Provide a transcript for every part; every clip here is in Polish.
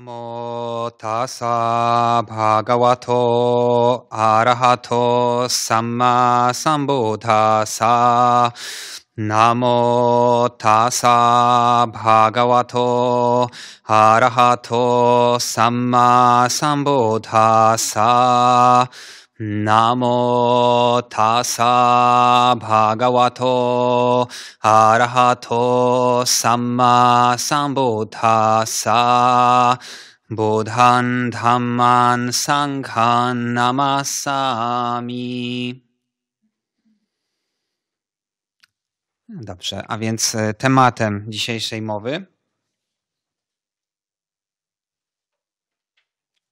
モタサバガワトアラハトサンマサンボタサナモタサバガワトアラハトサンマサンボタサ Namo tassa bhagavato arahato samma sambuddhassa Buddhan dhamman sanghan namasami. Dobrze, a więc e, tematem dzisiejszej mowy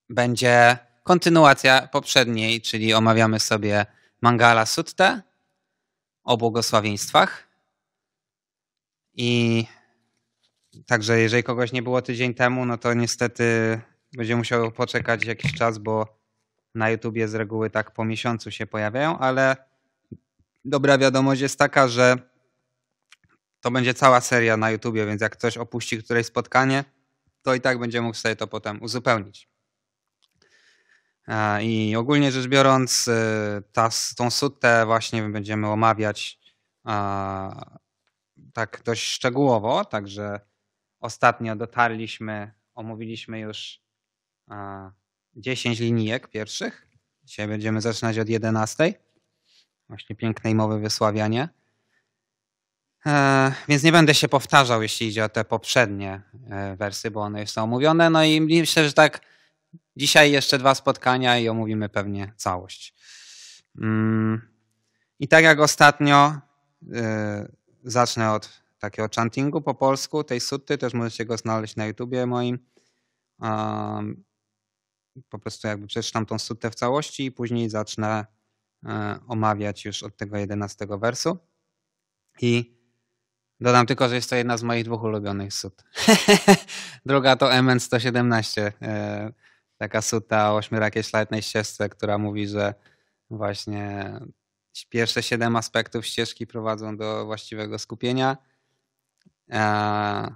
będzie kontynuacja poprzedniej, czyli omawiamy sobie Mangala Sutte o błogosławieństwach. I także jeżeli kogoś nie było tydzień temu, no to niestety będzie musiał poczekać jakiś czas, bo na YouTubie z reguły tak po miesiącu się pojawiają, ale dobra wiadomość jest taka, że to będzie cała seria na YouTubie, więc jak ktoś opuści któreś spotkanie, to i tak będzie mógł sobie to potem uzupełnić. I ogólnie rzecz biorąc, y, ta, tą sutę właśnie będziemy omawiać tak dość szczegółowo, także ostatnio dotarliśmy, omówiliśmy już 10 linijek pierwszych. Dzisiaj będziemy zaczynać od 11. Właśnie pięknej mowy wysławianie. E, więc nie będę się powtarzał, jeśli idzie o te poprzednie e, wersy, bo one już są omówione. No i myślę, że tak Dzisiaj jeszcze dwa spotkania i omówimy pewnie całość. Mm. I tak jak ostatnio, y, zacznę od takiego chantingu po polsku, tej sutty, też możecie go znaleźć na YouTubie moim. Po prostu jakby przeczytam tą sutę w całości i później zacznę e, omawiać już od tego jedenastego wersu. I Dodam tylko, że jest to jedna z moich dwóch ulubionych sut. Druga to MN117 taka suta ośmirakieszlatnej ścieżce, która mówi, że właśnie pierwsze siedem aspektów ścieżki prowadzą do właściwego skupienia. E,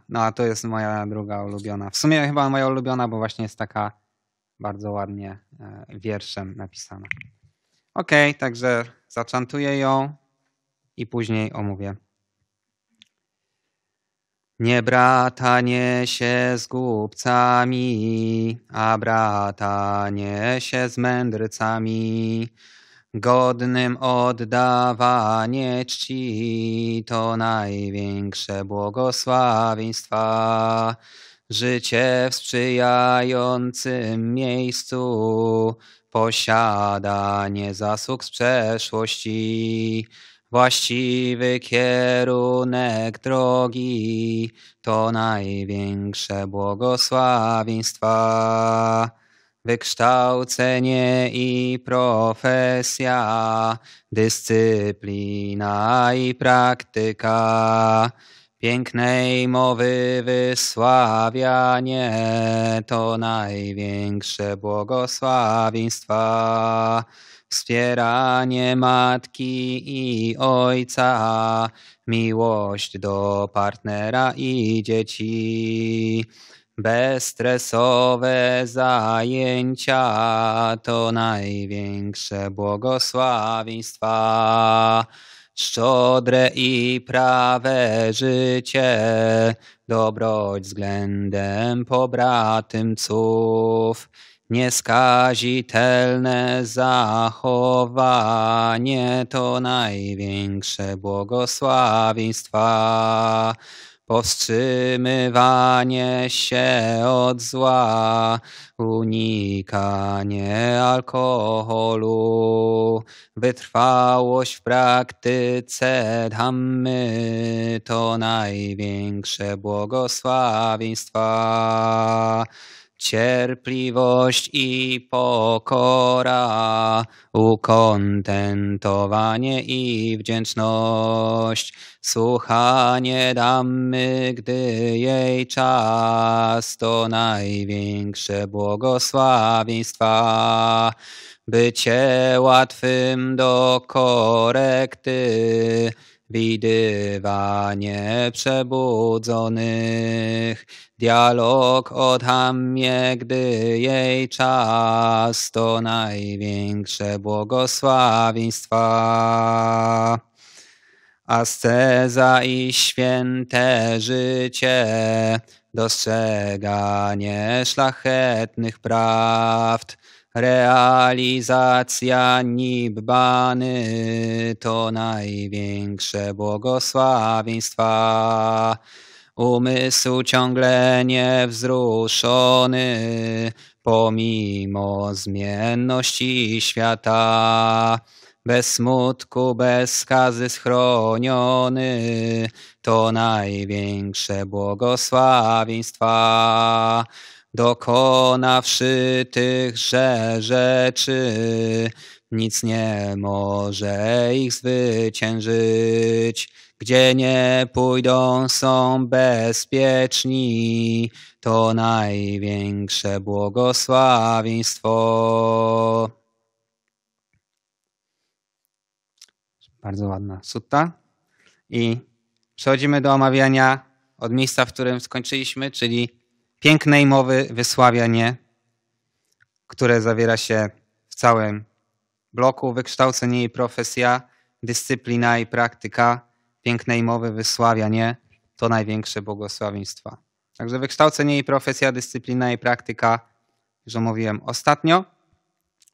no a to jest moja druga ulubiona. W sumie chyba moja ulubiona, bo właśnie jest taka bardzo ładnie e, wierszem napisana. Ok, także zaczantuję ją i później omówię. Nie brata niesie z głupcami, a brata niesie z mędrcami. Godnym oddawanie czci to największe błogosławieństwa. Życie w sprzyjającym miejscu, posiadanie zasług z przeszłości Właściwy kierunek drogi to największe błogosławieństwa. Wykształcenie i profesja, dyscyplina i praktyka. Pięknej mowy wysławianie to największe błogosławieństwa wspieranie matki i ojca, miłość do partnera i dzieci. Bezstresowe zajęcia to największe błogosławieństwa. Szczodre i prawe życie, dobroć względem pobratymców Nieskazitelne zachowanie to największe błogosławieństwa. Powstrzymywanie się od zła, unikanie alkoholu, wytrwałość w praktyce dhammy to największe błogosławieństwa cierpliwość i pokora, ukontentowanie i wdzięczność. Słuchanie damy, gdy jej czas to największe błogosławieństwa. Bycie łatwym do korekty, widywanie przebudzonych Dialog o gdy jej czas, to największe błogosławieństwa. Asceza i święte życie, dostrzeganie szlachetnych prawd, realizacja nibbany to największe błogosławieństwa umysł ciągle niewzruszony, pomimo zmienności świata. Bez smutku, bez skazy schroniony, to największe błogosławieństwa. Dokonawszy tychże rzeczy, nic nie może ich zwyciężyć. Gdzie nie pójdą, są bezpieczni. To największe błogosławieństwo. Bardzo ładna sutta. I przechodzimy do omawiania od miejsca, w którym skończyliśmy, czyli pięknej mowy wysławianie, które zawiera się w całym bloku wykształcenie i profesja, dyscyplina i praktyka, pięknej mowy wysławia, nie? To największe błogosławieństwa. Także wykształcenie i profesja, dyscyplina i praktyka, już omówiłem ostatnio.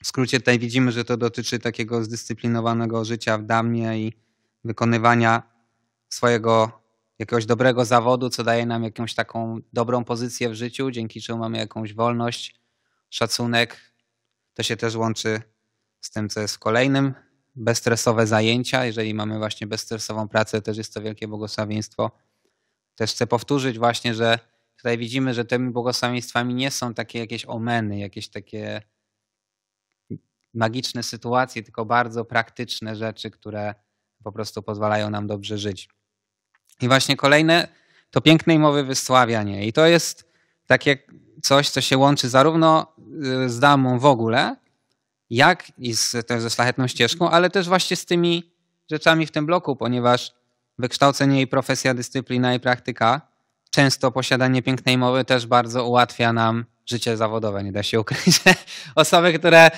W skrócie tutaj widzimy, że to dotyczy takiego zdyscyplinowanego życia w damnie i wykonywania swojego jakiegoś dobrego zawodu, co daje nam jakąś taką dobrą pozycję w życiu, dzięki czemu mamy jakąś wolność, szacunek. To się też łączy z tym, co jest w kolejnym bezstresowe zajęcia. Jeżeli mamy właśnie bezstresową pracę, też jest to wielkie błogosławieństwo. Też chcę powtórzyć właśnie, że tutaj widzimy, że tymi błogosławieństwami nie są takie jakieś omeny, jakieś takie magiczne sytuacje, tylko bardzo praktyczne rzeczy, które po prostu pozwalają nam dobrze żyć. I właśnie kolejne to pięknej mowy wysławianie. I to jest takie coś, co się łączy zarówno y, z damą w ogóle, jak i z, też ze szlachetną ścieżką, ale też właśnie z tymi rzeczami w tym bloku, ponieważ wykształcenie i profesja, dyscyplina i praktyka, często posiadanie pięknej mowy też bardzo ułatwia nam życie zawodowe, nie da się ukryć. Osoby, które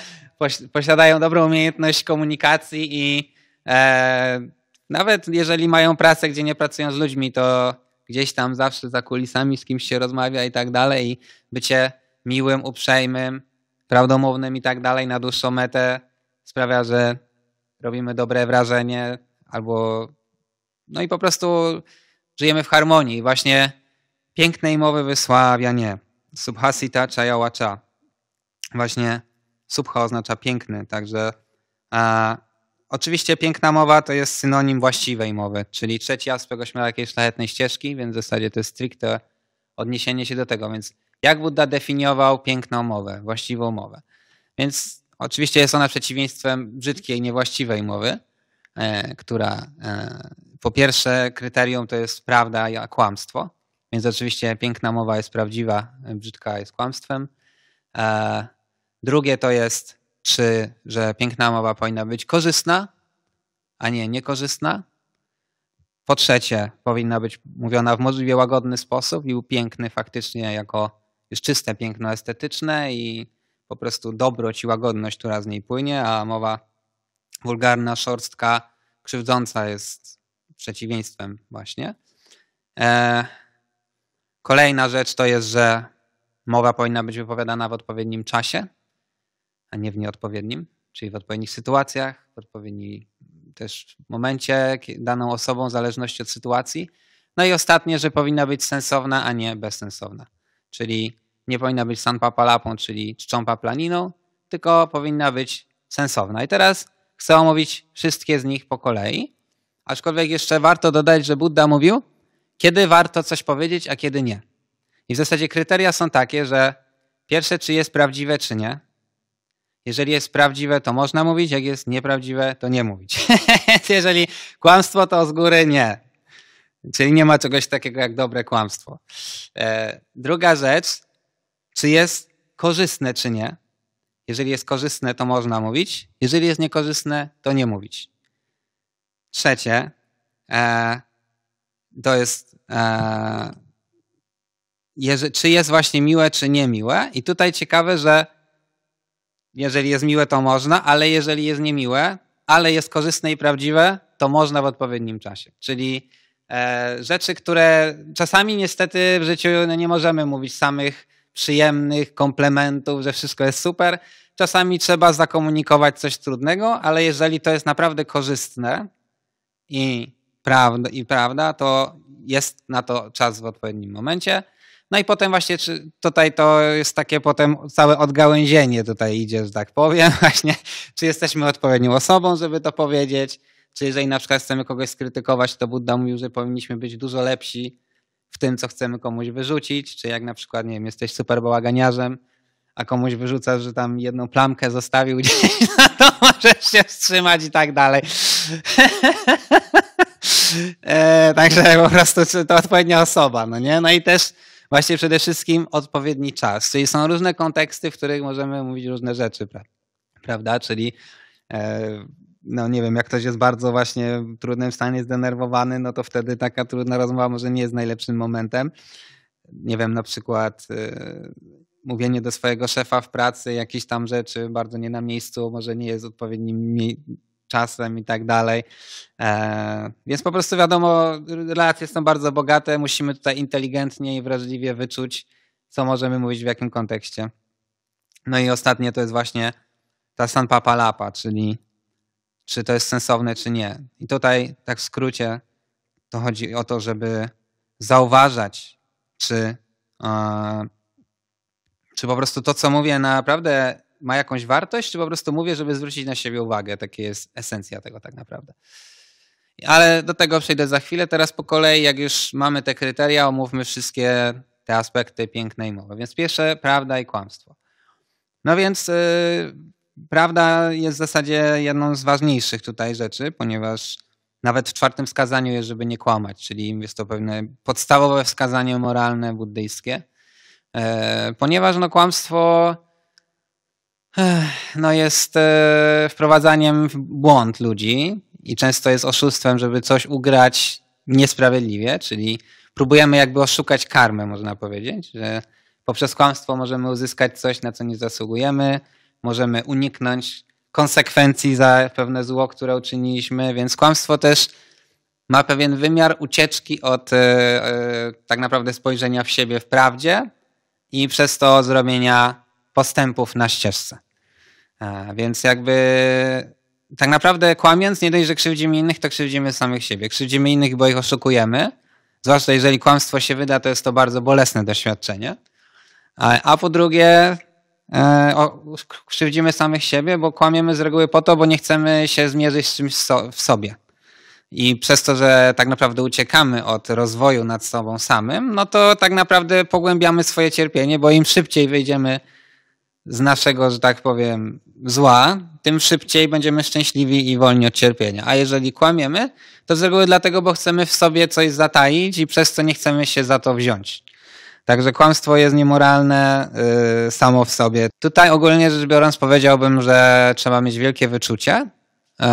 posiadają dobrą umiejętność komunikacji i e, nawet jeżeli mają pracę, gdzie nie pracują z ludźmi, to gdzieś tam zawsze za kulisami z kimś się rozmawia i tak dalej i bycie miłym, uprzejmym, prawdomownym i tak dalej na dłuższą metę sprawia, że robimy dobre wrażenie albo no i po prostu żyjemy w harmonii. Właśnie pięknej mowy nie Subhasita chayawacza. Właśnie subha oznacza piękny, także a, oczywiście piękna mowa to jest synonim właściwej mowy, czyli trzeci aspekt jakiejś szlachetnej ścieżki, więc w zasadzie to jest stricte odniesienie się do tego, więc jak Buddha definiował piękną mowę, właściwą mowę? Więc oczywiście jest ona przeciwieństwem brzydkiej, niewłaściwej mowy, e, która e, po pierwsze kryterium to jest prawda, a kłamstwo. Więc oczywiście piękna mowa jest prawdziwa, brzydka jest kłamstwem. E, drugie to jest, czy, że piękna mowa powinna być korzystna, a nie niekorzystna. Po trzecie, powinna być mówiona w możliwie łagodny sposób i piękny faktycznie jako już czyste piękno estetyczne i po prostu dobroć i łagodność, która z niej płynie, a mowa wulgarna, szorstka, krzywdząca jest przeciwieństwem właśnie. E, kolejna rzecz to jest, że mowa powinna być wypowiadana w odpowiednim czasie, a nie w nieodpowiednim, czyli w odpowiednich sytuacjach, w odpowiednim też momencie daną osobą, w zależności od sytuacji. No i ostatnie, że powinna być sensowna, a nie bezsensowna. Czyli nie powinna być San Papalapą, czyli czczą paplaniną, tylko powinna być sensowna. I teraz chcę omówić wszystkie z nich po kolei. Aczkolwiek jeszcze warto dodać, że Buddha mówił, kiedy warto coś powiedzieć, a kiedy nie. I w zasadzie kryteria są takie, że pierwsze, czy jest prawdziwe, czy nie. Jeżeli jest prawdziwe, to można mówić, jak jest nieprawdziwe, to nie mówić. Jeżeli kłamstwo, to z góry nie. Czyli nie ma czegoś takiego jak dobre kłamstwo. E, druga rzecz, czy jest korzystne, czy nie. Jeżeli jest korzystne, to można mówić. Jeżeli jest niekorzystne, to nie mówić. Trzecie, e, to jest, e, czy jest właśnie miłe, czy niemiłe. I tutaj ciekawe, że jeżeli jest miłe, to można, ale jeżeli jest niemiłe, ale jest korzystne i prawdziwe, to można w odpowiednim czasie. Czyli e, rzeczy, które czasami niestety w życiu no, nie możemy mówić samych przyjemnych komplementów, że wszystko jest super. Czasami trzeba zakomunikować coś trudnego, ale jeżeli to jest naprawdę korzystne i prawda, i prawda to jest na to czas w odpowiednim momencie. No i potem właśnie tutaj to jest takie potem całe odgałęzienie tutaj idzie, że tak powiem, właśnie, czy jesteśmy odpowiednią osobą, żeby to powiedzieć, czy jeżeli na przykład chcemy kogoś skrytykować, to Buddha mówił, że powinniśmy być dużo lepsi w tym, co chcemy komuś wyrzucić, czy jak na przykład, nie wiem, jesteś super bałaganiarzem, a komuś wyrzucasz, że tam jedną plamkę zostawił gdzieś, no to możesz się wstrzymać i tak dalej. e, także po prostu czy to odpowiednia osoba, no nie? No i też właśnie przede wszystkim odpowiedni czas, czyli są różne konteksty, w których możemy mówić różne rzeczy, prawda? Czyli e, no nie wiem, jak ktoś jest bardzo właśnie w trudnym stanie zdenerwowany, no to wtedy taka trudna rozmowa może nie jest najlepszym momentem. Nie wiem, na przykład y, mówienie do swojego szefa w pracy jakieś tam rzeczy bardzo nie na miejscu, może nie jest odpowiednim czasem i tak dalej. E, więc po prostu wiadomo, relacje są bardzo bogate, musimy tutaj inteligentnie i wrażliwie wyczuć, co możemy mówić w jakim kontekście. No i ostatnie to jest właśnie ta San Papalapa, czyli czy to jest sensowne, czy nie. I tutaj, tak w skrócie, to chodzi o to, żeby zauważać, czy, e, czy po prostu to, co mówię, naprawdę ma jakąś wartość, czy po prostu mówię, żeby zwrócić na siebie uwagę. Taka jest esencja tego tak naprawdę. Ale do tego przejdę za chwilę. Teraz po kolei, jak już mamy te kryteria, omówmy wszystkie te aspekty pięknej mowy. Więc pierwsze, prawda i kłamstwo. No więc y, Prawda jest w zasadzie jedną z ważniejszych tutaj rzeczy, ponieważ nawet w czwartym wskazaniu jest, żeby nie kłamać, czyli jest to pewne podstawowe wskazanie moralne buddyjskie, e, ponieważ no, kłamstwo no, jest e, wprowadzaniem w błąd ludzi i często jest oszustwem, żeby coś ugrać niesprawiedliwie, czyli próbujemy jakby oszukać karmę, można powiedzieć, że poprzez kłamstwo możemy uzyskać coś, na co nie zasługujemy, możemy uniknąć konsekwencji za pewne zło, które uczyniliśmy, więc kłamstwo też ma pewien wymiar ucieczki od e, e, tak naprawdę spojrzenia w siebie w prawdzie i przez to zrobienia postępów na ścieżce. E, więc jakby tak naprawdę kłamiąc, nie dość, że krzywdzimy innych, to krzywdzimy samych siebie. Krzywdzimy innych, bo ich oszukujemy. Zwłaszcza jeżeli kłamstwo się wyda, to jest to bardzo bolesne doświadczenie. A po drugie, E, krzywdzimy samych siebie, bo kłamiemy z reguły po to, bo nie chcemy się zmierzyć z czymś w sobie. I przez to, że tak naprawdę uciekamy od rozwoju nad sobą samym, no to tak naprawdę pogłębiamy swoje cierpienie, bo im szybciej wyjdziemy z naszego, że tak powiem, zła, tym szybciej będziemy szczęśliwi i wolni od cierpienia. A jeżeli kłamiemy, to z reguły dlatego, bo chcemy w sobie coś zataić i przez co nie chcemy się za to wziąć. Także kłamstwo jest niemoralne yy, samo w sobie. Tutaj ogólnie rzecz biorąc powiedziałbym, że trzeba mieć wielkie wyczucie. Yy,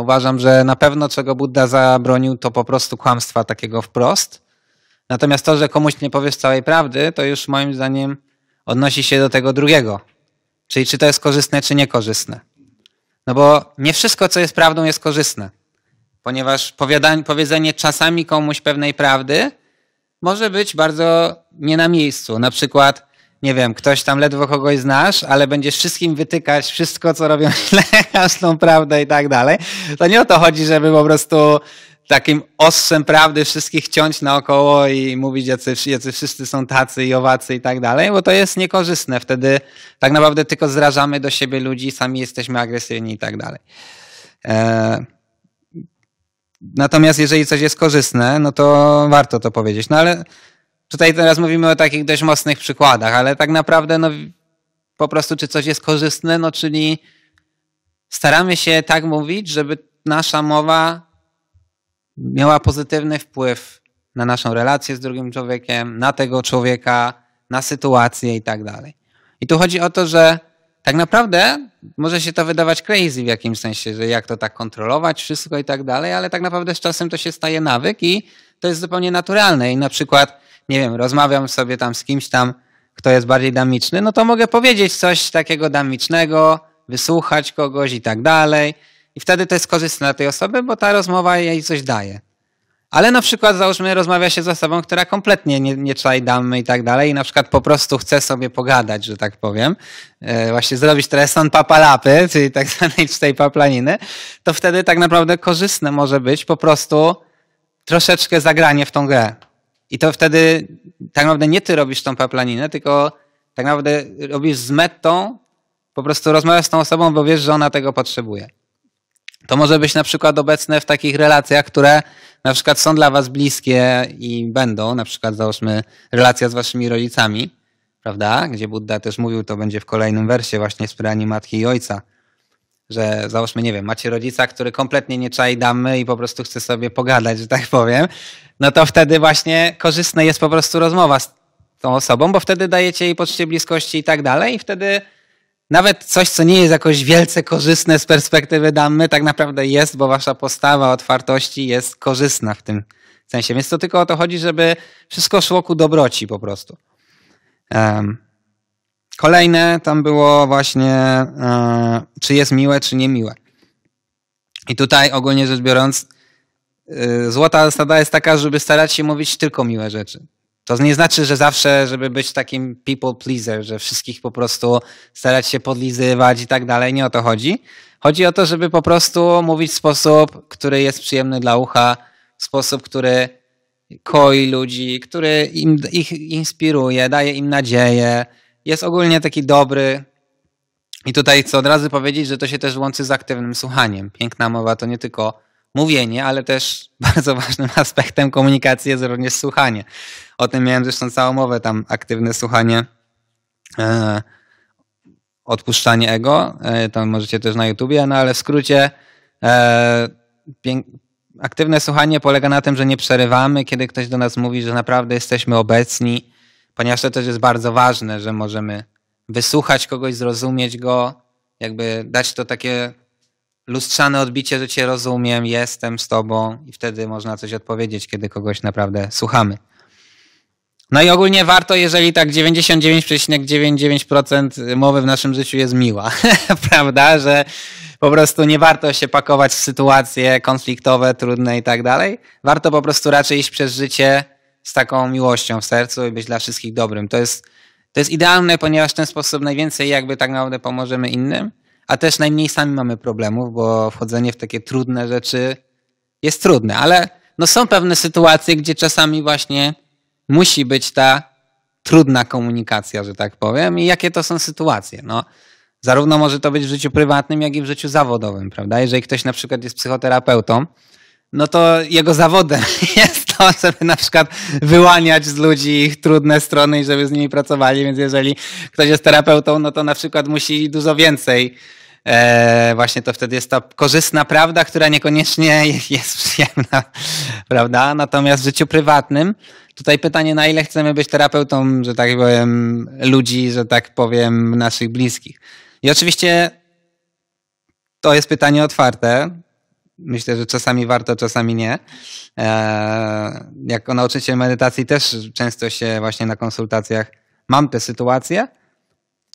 uważam, że na pewno czego Buddha zabronił, to po prostu kłamstwa takiego wprost. Natomiast to, że komuś nie powiesz całej prawdy, to już moim zdaniem odnosi się do tego drugiego. Czyli czy to jest korzystne, czy niekorzystne. No bo nie wszystko, co jest prawdą, jest korzystne. Ponieważ powiedzenie czasami komuś pewnej prawdy może być bardzo nie na miejscu. Na przykład, nie wiem, ktoś tam ledwo kogoś znasz, ale będziesz wszystkim wytykać wszystko, co robią źle, każdą prawdę i tak dalej. To nie o to chodzi, żeby po prostu takim ostrzem prawdy wszystkich ciąć naokoło i mówić, jacy, jacy wszyscy są tacy i owacy i tak dalej, bo to jest niekorzystne. Wtedy tak naprawdę tylko zrażamy do siebie ludzi, sami jesteśmy agresywni i tak dalej. E, Natomiast jeżeli coś jest korzystne, no to warto to powiedzieć. No ale tutaj teraz mówimy o takich dość mocnych przykładach, ale tak naprawdę no, po prostu czy coś jest korzystne, no czyli staramy się tak mówić, żeby nasza mowa miała pozytywny wpływ na naszą relację z drugim człowiekiem, na tego człowieka, na sytuację i tak dalej. I tu chodzi o to, że tak naprawdę może się to wydawać crazy w jakimś sensie, że jak to tak kontrolować, wszystko i tak dalej, ale tak naprawdę z czasem to się staje nawyk i to jest zupełnie naturalne. I na przykład, nie wiem, rozmawiam sobie tam z kimś tam, kto jest bardziej damiczny, no to mogę powiedzieć coś takiego damicznego, wysłuchać kogoś i tak dalej. I wtedy to jest korzystne dla tej osoby, bo ta rozmowa jej coś daje. Ale na przykład załóżmy rozmawia się z osobą, która kompletnie nie, nie i damy i tak dalej i na przykład po prostu chce sobie pogadać, że tak powiem, e, właśnie zrobić teraz son papalapy, czyli tak zwanej cztej paplaniny, to wtedy tak naprawdę korzystne może być po prostu troszeczkę zagranie w tą grę. I to wtedy tak naprawdę nie ty robisz tą paplaninę, tylko tak naprawdę robisz z metą, po prostu rozmawiasz z tą osobą, bo wiesz, że ona tego potrzebuje. To może być na przykład obecne w takich relacjach, które na przykład są dla was bliskie i będą, na przykład załóżmy relacja z waszymi rodzicami, prawda? Gdzie Buddha też mówił, to będzie w kolejnym wersie właśnie z sprawie matki i ojca, że załóżmy, nie wiem, macie rodzica, który kompletnie nie czai damy i po prostu chce sobie pogadać, że tak powiem, no to wtedy właśnie korzystna jest po prostu rozmowa z tą osobą, bo wtedy dajecie jej poczucie bliskości i tak dalej i wtedy nawet coś, co nie jest jakoś wielce korzystne z perspektywy damy, tak naprawdę jest, bo wasza postawa otwartości jest korzystna w tym sensie. Więc to tylko o to chodzi, żeby wszystko szło ku dobroci po prostu. kolejne tam było właśnie, e, czy jest miłe, czy niemiłe. I tutaj ogólnie rzecz biorąc, e, złota zasada jest taka, żeby starać się mówić tylko miłe rzeczy. To nie znaczy, że zawsze, żeby być takim people pleaser, że wszystkich po prostu starać się podlizywać i tak dalej. Nie o to chodzi. Chodzi o to, żeby po prostu mówić w sposób, który jest przyjemny dla ucha, w sposób, który koi ludzi, który im, ich inspiruje, daje im nadzieję. Jest ogólnie taki dobry. I tutaj chcę od razu powiedzieć, że to się też łączy z aktywnym słuchaniem. Piękna mowa to nie tylko mówienie, ale też bardzo ważnym aspektem komunikacji jest również słuchanie. O tym miałem zresztą całą mowę, tam aktywne słuchanie, e, odpuszczanie ego, e, tam możecie też na YouTubie, no ale w skrócie e, aktywne słuchanie polega na tym, że nie przerywamy, kiedy ktoś do nas mówi, że naprawdę jesteśmy obecni, ponieważ to też jest bardzo ważne, że możemy wysłuchać kogoś, zrozumieć go, jakby dać to takie lustrzane odbicie, że cię rozumiem, jestem z tobą i wtedy można coś odpowiedzieć, kiedy kogoś naprawdę słuchamy. No i ogólnie warto, jeżeli tak 99,99% mowy w naszym życiu jest miła, prawda, że po prostu nie warto się pakować w sytuacje konfliktowe, trudne i tak dalej. Warto po prostu raczej iść przez życie z taką miłością w sercu i być dla wszystkich dobrym. To jest, to jest idealne, ponieważ w ten sposób najwięcej jakby tak naprawdę pomożemy innym a też najmniej sami mamy problemów, bo wchodzenie w takie trudne rzeczy jest trudne, ale no są pewne sytuacje, gdzie czasami właśnie musi być ta trudna komunikacja, że tak powiem, i jakie to są sytuacje. No, zarówno może to być w życiu prywatnym, jak i w życiu zawodowym, prawda? Jeżeli ktoś na przykład jest psychoterapeutą, no to jego zawodem jest to, żeby na przykład wyłaniać z ludzi ich trudne strony i żeby z nimi pracowali, więc jeżeli ktoś jest terapeutą, no to na przykład musi dużo więcej. E, właśnie to wtedy jest ta korzystna prawda, która niekoniecznie jest przyjemna, prawda? Natomiast w życiu prywatnym, tutaj pytanie, na ile chcemy być terapeutą, że tak powiem, ludzi, że tak powiem, naszych bliskich. I oczywiście to jest pytanie otwarte, Myślę, że czasami warto, czasami nie. E, jako nauczyciel medytacji też często się właśnie na konsultacjach mam te sytuacje,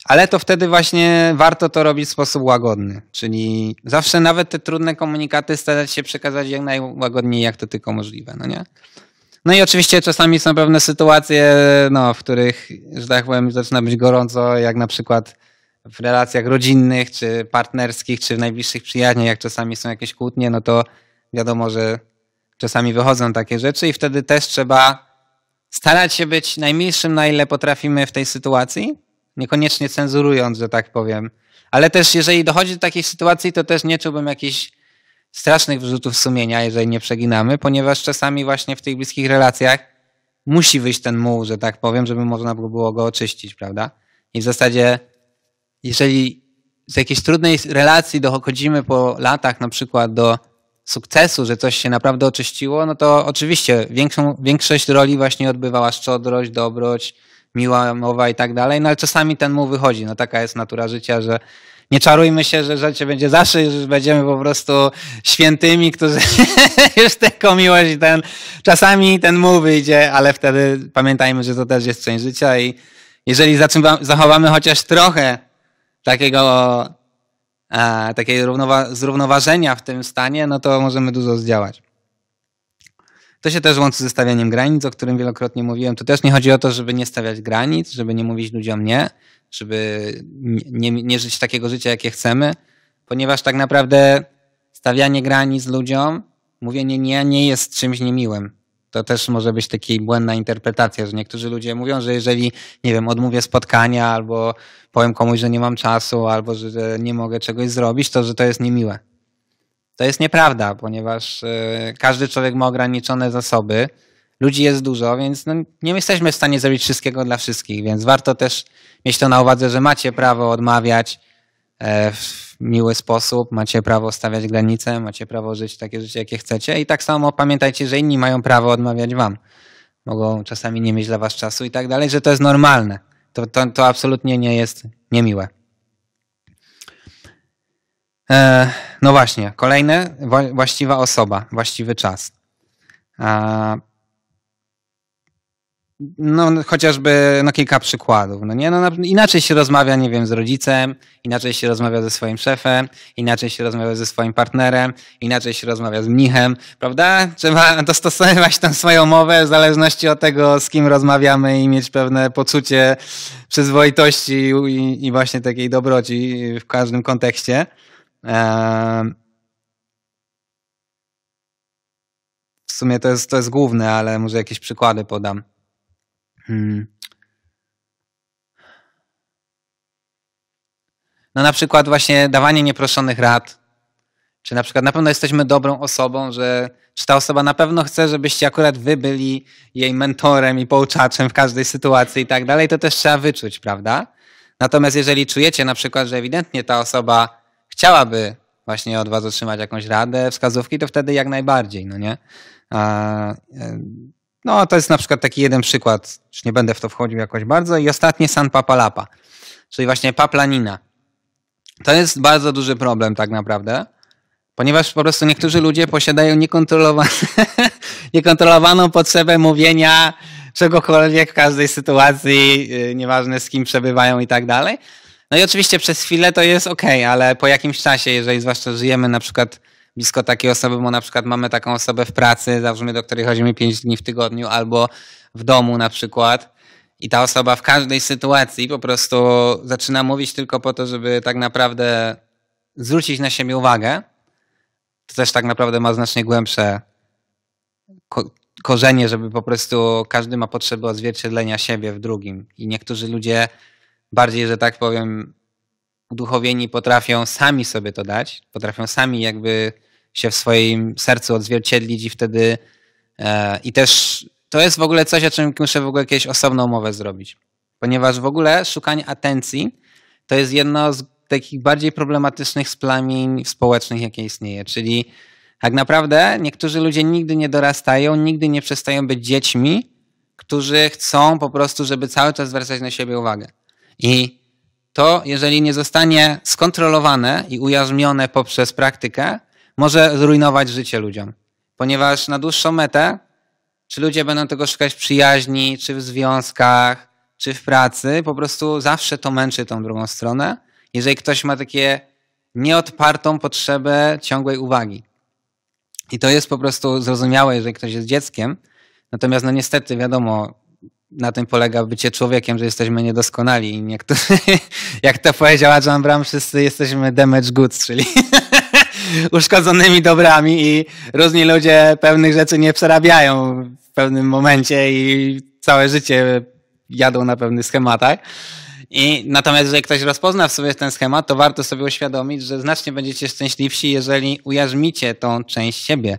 ale to wtedy właśnie warto to robić w sposób łagodny. Czyli zawsze nawet te trudne komunikaty starać się przekazać jak najłagodniej, jak to tylko możliwe, no nie? No i oczywiście czasami są pewne sytuacje, no, w których, że tak powiem, zaczyna być gorąco, jak na przykład w relacjach rodzinnych, czy partnerskich, czy w najbliższych przyjaźniach, jak czasami są jakieś kłótnie, no to wiadomo, że czasami wychodzą takie rzeczy i wtedy też trzeba starać się być najmilszym, na ile potrafimy w tej sytuacji, niekoniecznie cenzurując, że tak powiem. Ale też jeżeli dochodzi do takich sytuacji, to też nie czułbym jakichś strasznych wyrzutów sumienia, jeżeli nie przeginamy, ponieważ czasami właśnie w tych bliskich relacjach musi wyjść ten muł, że tak powiem, żeby można było go oczyścić, prawda? I w zasadzie jeżeli z jakiejś trudnej relacji dochodzimy po latach na przykład do sukcesu, że coś się naprawdę oczyściło, no to oczywiście większą, większość roli właśnie odbywała szczodrość, dobroć, miła mowa i tak dalej, no ale czasami ten mu wychodzi, no taka jest natura życia, że nie czarujmy się, że życie będzie zawsze, że będziemy po prostu świętymi, którzy już tylko miłość, ten, czasami ten mu wyjdzie, ale wtedy pamiętajmy, że to też jest część życia i jeżeli zachowamy chociaż trochę takiego, e, takiej zrównoważenia w tym stanie, no to możemy dużo zdziałać. To się też łączy ze stawianiem granic, o którym wielokrotnie mówiłem. To też nie chodzi o to, żeby nie stawiać granic, żeby nie mówić ludziom nie, żeby nie, nie, nie żyć takiego życia, jakie chcemy, ponieważ tak naprawdę stawianie granic ludziom, mówienie nie, nie jest czymś niemiłym to też może być taka błędna interpretacja, że niektórzy ludzie mówią, że jeżeli, nie wiem, odmówię spotkania albo powiem komuś, że nie mam czasu albo że nie mogę czegoś zrobić, to że to jest niemiłe. To jest nieprawda, ponieważ e, każdy człowiek ma ograniczone zasoby, ludzi jest dużo, więc no nie jesteśmy w stanie zrobić wszystkiego dla wszystkich, więc warto też mieć to na uwadze, że macie prawo odmawiać, E, w miły sposób, macie prawo stawiać granice, macie prawo żyć takie życie, jakie chcecie i tak samo pamiętajcie, że inni mają prawo odmawiać wam. Mogą czasami nie mieć dla was czasu i tak dalej, że to jest normalne. To, to, to absolutnie nie jest niemiłe. E, no właśnie, kolejne, właściwa osoba, właściwy czas. E, no, chociażby no, kilka przykładów. No, nie? No, inaczej się rozmawia, nie wiem, z rodzicem, inaczej się rozmawia ze swoim szefem, inaczej się rozmawia ze swoim partnerem, inaczej się rozmawia z mnichem, prawda? Trzeba dostosowywać tę swoją mowę w zależności od tego, z kim rozmawiamy i mieć pewne poczucie przyzwoitości i, i właśnie takiej dobroci w każdym kontekście. W sumie to jest, to jest główne, ale może jakieś przykłady podam. Hmm. No na przykład właśnie dawanie nieproszonych rad, czy na przykład na pewno jesteśmy dobrą osobą, że czy ta osoba na pewno chce, żebyście akurat wy byli jej mentorem i pouczaczem w każdej sytuacji i tak dalej, to też trzeba wyczuć, prawda? Natomiast jeżeli czujecie na przykład, że ewidentnie ta osoba chciałaby właśnie od was otrzymać jakąś radę, wskazówki, to wtedy jak najbardziej, no nie? A, e, no, to jest na przykład taki jeden przykład, już nie będę w to wchodził jakoś bardzo. I ostatnie San Papalapa, czyli właśnie paplanina. To jest bardzo duży problem tak naprawdę, ponieważ po prostu niektórzy ludzie posiadają niekontrolowaną, niekontrolowaną potrzebę mówienia czegokolwiek w każdej sytuacji, y, nieważne z kim przebywają i tak dalej. No i oczywiście przez chwilę to jest ok, ale po jakimś czasie, jeżeli zwłaszcza żyjemy na przykład blisko takiej osoby, bo na przykład mamy taką osobę w pracy, załóżmy, do której chodzimy 5 dni w tygodniu, albo w domu na przykład. I ta osoba w każdej sytuacji po prostu zaczyna mówić tylko po to, żeby tak naprawdę zwrócić na siebie uwagę. To też tak naprawdę ma znacznie głębsze ko korzenie, żeby po prostu każdy ma potrzebę odzwierciedlenia siebie w drugim. I niektórzy ludzie bardziej, że tak powiem, uduchowieni potrafią sami sobie to dać, potrafią sami jakby się w swoim sercu odzwierciedlić i wtedy e, i też to jest w ogóle coś, o czym muszę w ogóle jakieś osobną umowę zrobić. Ponieważ w ogóle szukanie atencji to jest jedno z takich bardziej problematycznych splamień społecznych, jakie istnieje. Czyli tak naprawdę niektórzy ludzie nigdy nie dorastają, nigdy nie przestają być dziećmi, którzy chcą po prostu, żeby cały czas zwracać na siebie uwagę. I to jeżeli nie zostanie skontrolowane i ujarzmione poprzez praktykę, może zrujnować życie ludziom. Ponieważ na dłuższą metę, czy ludzie będą tego szukać w przyjaźni, czy w związkach, czy w pracy, po prostu zawsze to męczy tą drugą stronę, jeżeli ktoś ma takie nieodpartą potrzebę ciągłej uwagi. I to jest po prostu zrozumiałe, jeżeli ktoś jest dzieckiem. Natomiast no niestety wiadomo, na tym polega bycie człowiekiem, że jesteśmy niedoskonali. I niektórzy, jak to powiedziała John Bram, wszyscy jesteśmy damage goods, czyli uszkodzonymi dobrami i różni ludzie pewnych rzeczy nie przerabiają w pewnym momencie i całe życie jadą na pewnych schematach. I natomiast jeżeli ktoś rozpozna w sobie ten schemat, to warto sobie uświadomić, że znacznie będziecie szczęśliwsi, jeżeli ujarzmicie tą część siebie.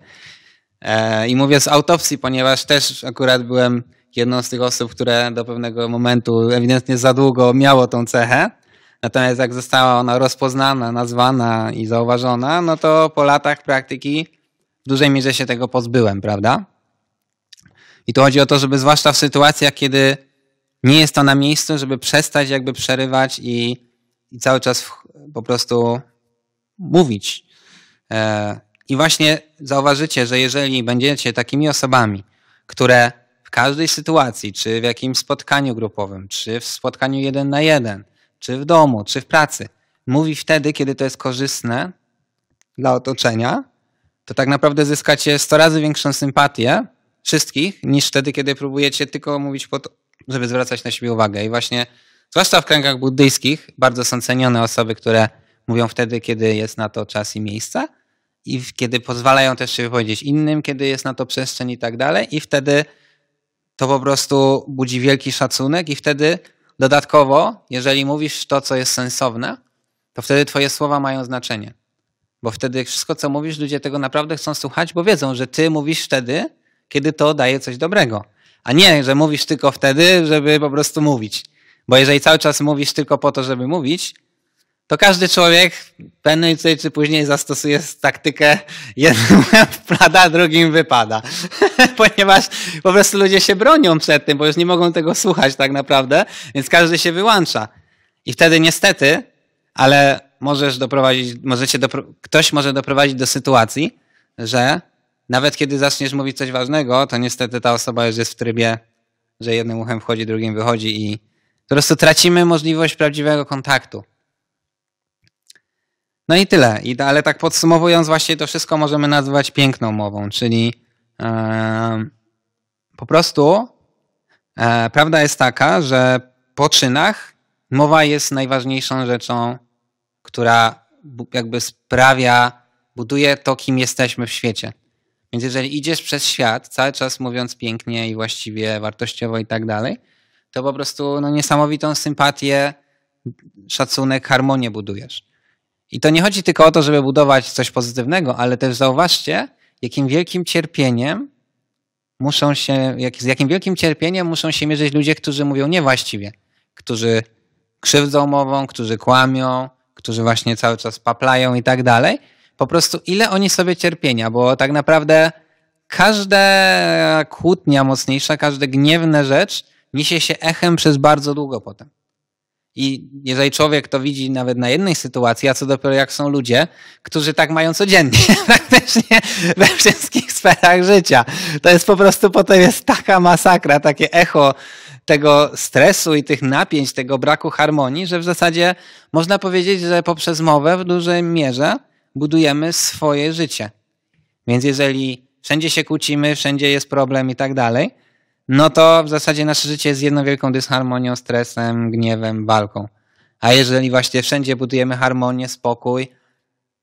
E, I mówię z autopsji, ponieważ też akurat byłem jedną z tych osób, które do pewnego momentu ewidentnie za długo miało tą cechę. Natomiast jak została ona rozpoznana, nazwana i zauważona, no to po latach praktyki w dużej mierze się tego pozbyłem, prawda? I tu chodzi o to, żeby zwłaszcza w sytuacjach, kiedy nie jest to na miejscu, żeby przestać jakby przerywać i, i cały czas po prostu mówić. E, I właśnie zauważycie, że jeżeli będziecie takimi osobami, które każdej sytuacji, czy w jakimś spotkaniu grupowym, czy w spotkaniu jeden na jeden, czy w domu, czy w pracy, mówi wtedy, kiedy to jest korzystne dla otoczenia, to tak naprawdę zyskacie 100 razy większą sympatię wszystkich, niż wtedy, kiedy próbujecie tylko mówić po to, żeby zwracać na siebie uwagę. I właśnie, zwłaszcza w kręgach buddyjskich, bardzo są cenione osoby, które mówią wtedy, kiedy jest na to czas i miejsce, i kiedy pozwalają też się wypowiedzieć innym, kiedy jest na to przestrzeń i tak dalej, i wtedy to po prostu budzi wielki szacunek i wtedy dodatkowo, jeżeli mówisz to, co jest sensowne, to wtedy twoje słowa mają znaczenie. Bo wtedy wszystko, co mówisz, ludzie tego naprawdę chcą słuchać, bo wiedzą, że ty mówisz wtedy, kiedy to daje coś dobrego. A nie, że mówisz tylko wtedy, żeby po prostu mówić. Bo jeżeli cały czas mówisz tylko po to, żeby mówić, to każdy człowiek prędzej czy później zastosuje taktykę jednym wpada, drugim wypada. Ponieważ po prostu ludzie się bronią przed tym, bo już nie mogą tego słuchać tak naprawdę, więc każdy się wyłącza. I wtedy niestety, ale możesz doprowadzić, możecie dopro ktoś może doprowadzić do sytuacji, że nawet kiedy zaczniesz mówić coś ważnego, to niestety ta osoba już jest w trybie, że jednym uchem wchodzi, drugim wychodzi i po prostu tracimy możliwość prawdziwego kontaktu. No i tyle. I, ale tak podsumowując, właśnie to wszystko możemy nazwać piękną mową, czyli po prostu e, prawda jest taka, że po czynach mowa jest najważniejszą rzeczą, która jakby sprawia, buduje to, kim jesteśmy w świecie. Więc jeżeli idziesz przez świat, cały czas mówiąc pięknie i właściwie wartościowo i tak dalej, to po prostu no, niesamowitą sympatię, szacunek, harmonię budujesz. I to nie chodzi tylko o to, żeby budować coś pozytywnego, ale też zauważcie, jakim wielkim cierpieniem muszą się, jak, z jakim wielkim cierpieniem muszą się mierzyć ludzie, którzy mówią niewłaściwie, którzy krzywdzą mową, którzy kłamią, którzy właśnie cały czas paplają i tak dalej. Po prostu ile oni sobie cierpienia, bo tak naprawdę każda kłótnia mocniejsza, każda gniewna rzecz niesie się echem przez bardzo długo potem. I jeżeli człowiek to widzi nawet na jednej sytuacji, a co dopiero jak są ludzie, którzy tak mają codziennie, praktycznie we wszystkich sferach życia. To jest po prostu potem jest taka masakra, takie echo tego stresu i tych napięć, tego braku harmonii, że w zasadzie można powiedzieć, że poprzez mowę w dużej mierze budujemy swoje życie. Więc jeżeli wszędzie się kłócimy, wszędzie jest problem i tak dalej, no to w zasadzie nasze życie jest jedną wielką dysharmonią, stresem, gniewem, walką. A jeżeli właśnie wszędzie budujemy harmonię, spokój,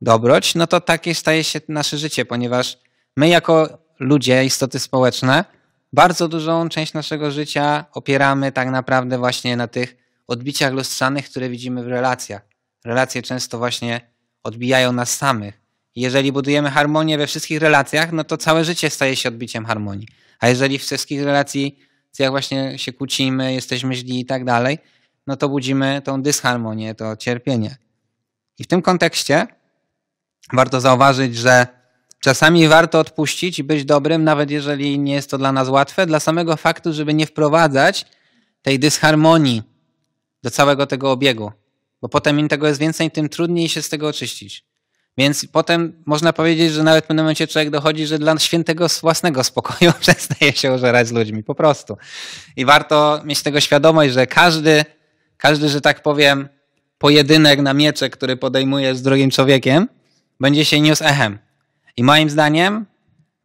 dobroć, no to takie staje się nasze życie, ponieważ my jako ludzie, istoty społeczne, bardzo dużą część naszego życia opieramy tak naprawdę właśnie na tych odbiciach lustrzanych, które widzimy w relacjach. Relacje często właśnie odbijają nas samych. Jeżeli budujemy harmonię we wszystkich relacjach, no to całe życie staje się odbiciem harmonii. A jeżeli w wszystkich relacjach właśnie się kłócimy, jesteśmy źli i tak dalej, no to budzimy tą dysharmonię, to cierpienie. I w tym kontekście warto zauważyć, że czasami warto odpuścić i być dobrym, nawet jeżeli nie jest to dla nas łatwe, dla samego faktu, żeby nie wprowadzać tej dysharmonii do całego tego obiegu. Bo potem im tego jest więcej, tym trudniej się z tego oczyścić. Więc potem można powiedzieć, że nawet w pewnym momencie człowiek dochodzi, że dla świętego własnego spokoju przestaje się ożerać z ludźmi, po prostu. I warto mieć tego świadomość, że każdy, każdy, że tak powiem, pojedynek na miecze, który podejmuje z drugim człowiekiem, będzie się niósł echem. I moim zdaniem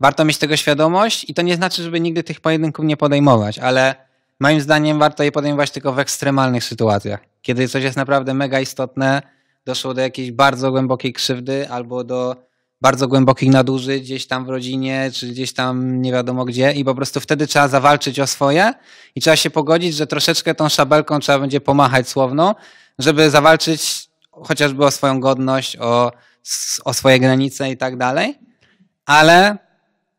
warto mieć tego świadomość i to nie znaczy, żeby nigdy tych pojedynków nie podejmować, ale moim zdaniem warto je podejmować tylko w ekstremalnych sytuacjach, kiedy coś jest naprawdę mega istotne, doszło do jakiejś bardzo głębokiej krzywdy albo do bardzo głębokich nadużyć gdzieś tam w rodzinie, czy gdzieś tam nie wiadomo gdzie, i po prostu wtedy trzeba zawalczyć o swoje i trzeba się pogodzić, że troszeczkę tą szabelką trzeba będzie pomachać słowno, żeby zawalczyć chociażby o swoją godność, o, o swoje granice i tak dalej. Ale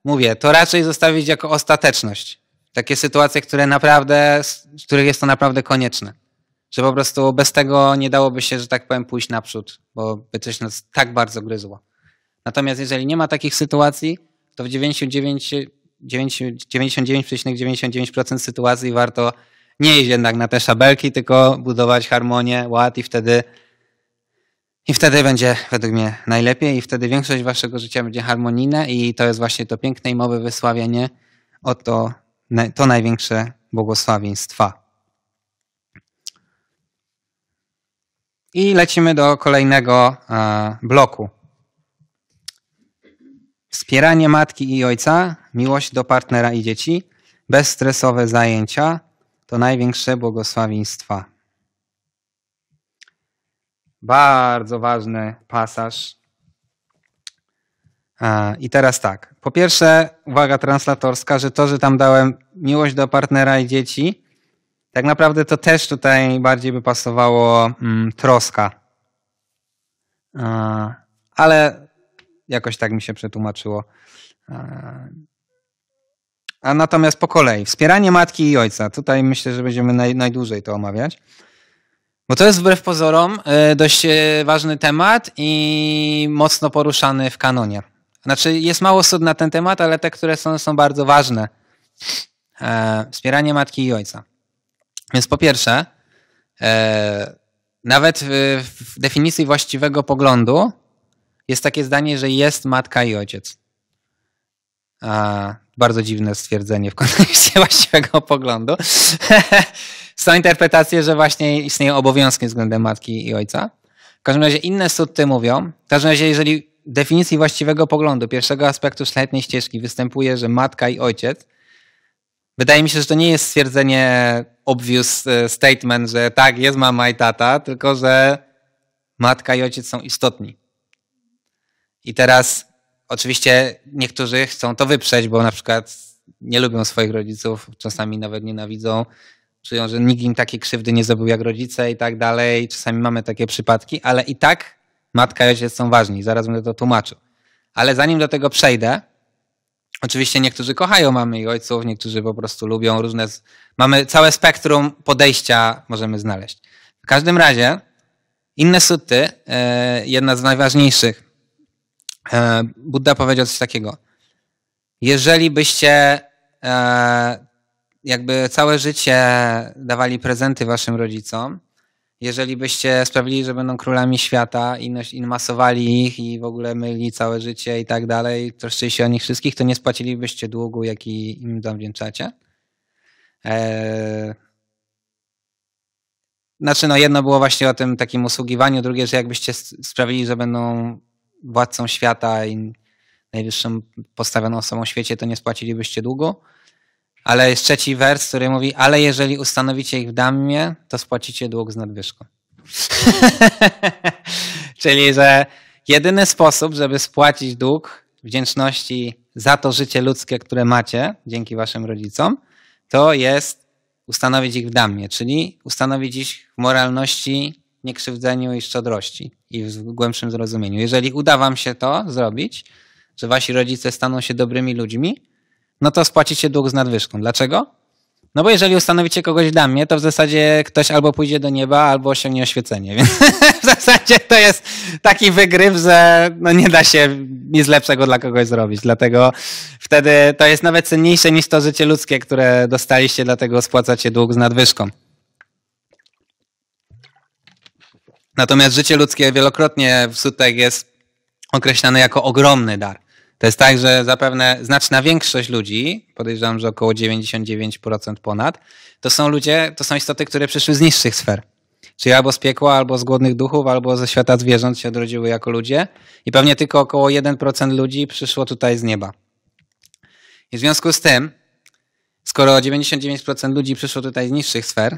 mówię, to raczej zostawić jako ostateczność. Takie sytuacje, które naprawdę, z których jest to naprawdę konieczne że po prostu bez tego nie dałoby się, że tak powiem, pójść naprzód, bo by coś nas tak bardzo gryzło. Natomiast jeżeli nie ma takich sytuacji, to w 99,99% 99, sytuacji warto nie iść jednak na te szabelki, tylko budować harmonię, ład i wtedy i wtedy będzie według mnie najlepiej i wtedy większość waszego życia będzie harmonijna i to jest właśnie to piękne i mowy wysławianie. Oto to największe błogosławieństwa. I lecimy do kolejnego e, bloku. Wspieranie matki i ojca, miłość do partnera i dzieci, bezstresowe zajęcia to największe błogosławieństwa. Bardzo ważny pasaż. E, I teraz tak. Po pierwsze, uwaga translatorska, że to, że tam dałem miłość do partnera i dzieci, tak naprawdę to też tutaj bardziej by pasowało mm, troska. E, ale jakoś tak mi się przetłumaczyło. E, a natomiast po kolei, wspieranie matki i ojca. Tutaj myślę, że będziemy naj, najdłużej to omawiać. Bo to jest wbrew pozorom e, dość ważny temat i mocno poruszany w kanonie. Znaczy, jest mało słów na ten temat, ale te, które są, są bardzo ważne. Wspieranie matki i ojca. Więc po pierwsze, e, nawet e, w definicji właściwego poglądu jest takie zdanie, że jest matka i ojciec. A, bardzo dziwne stwierdzenie w kontekście właściwego poglądu. Są interpretacje, że właśnie istnieją obowiązki względem matki i ojca. W każdym razie inne sutty mówią, w każdym razie jeżeli w definicji właściwego poglądu, pierwszego aspektu szlachetnej ścieżki występuje, że matka i ojciec, Wydaje mi się, że to nie jest stwierdzenie obvious e, statement, że tak, jest mama i tata, tylko że matka i ojciec są istotni. I teraz oczywiście niektórzy chcą to wyprzeć, bo na przykład nie lubią swoich rodziców, czasami nawet nienawidzą, czują, że nikt im takiej krzywdy nie zrobił jak rodzice i tak dalej. Czasami mamy takie przypadki, ale i tak matka i ojciec są ważni. Zaraz będę to tłumaczył. Ale zanim do tego przejdę, Oczywiście niektórzy kochają mamy i ojców, niektórzy po prostu lubią różne. Mamy całe spektrum podejścia, możemy znaleźć. W każdym razie, inne sutty, e, jedna z najważniejszych. E, Buddha powiedział coś takiego. Jeżeli byście e, jakby całe życie dawali prezenty waszym rodzicom, jeżeli byście sprawili, że będą królami świata i, masowali ich i w ogóle myli całe życie i tak dalej, troszczyli się o nich wszystkich, to nie spłacilibyście długu, jaki im zawdzięczacie. Eee... Znaczy, no jedno było właśnie o tym takim usługiwaniu, drugie, że jakbyście sprawili, że będą władcą świata i najwyższą postawioną osobą w świecie, to nie spłacilibyście długu. Ale jest trzeci wers, który mówi, ale jeżeli ustanowicie ich w damie, to spłacicie dług z nadwyżką. Czyli, że jedyny sposób, żeby spłacić dług wdzięczności za to życie ludzkie, które macie dzięki waszym rodzicom, to jest ustanowić ich w damie, czyli ustanowić ich w moralności, niekrzywdzeniu i szczodrości i w głębszym zrozumieniu. Jeżeli uda wam się to zrobić, że wasi rodzice staną się dobrymi ludźmi, no to spłacicie dług z nadwyżką. Dlaczego? No bo jeżeli ustanowicie kogoś mnie, to w zasadzie ktoś albo pójdzie do nieba, albo osiągnie oświecenie. Więc w zasadzie to jest taki wygryw, że no nie da się nic lepszego dla kogoś zrobić. Dlatego wtedy to jest nawet cenniejsze niż to życie ludzkie, które dostaliście, dlatego spłacacie dług z nadwyżką. Natomiast życie ludzkie wielokrotnie w sutek jest określane jako ogromny dar. To jest tak, że zapewne znaczna większość ludzi, podejrzewam, że około 99% ponad, to są ludzie, to są istoty, które przyszły z niższych sfer. Czyli albo z piekła, albo z głodnych duchów, albo ze świata zwierząt się odrodziły jako ludzie. I pewnie tylko około 1% ludzi przyszło tutaj z nieba. I w związku z tym, skoro 99% ludzi przyszło tutaj z niższych sfer,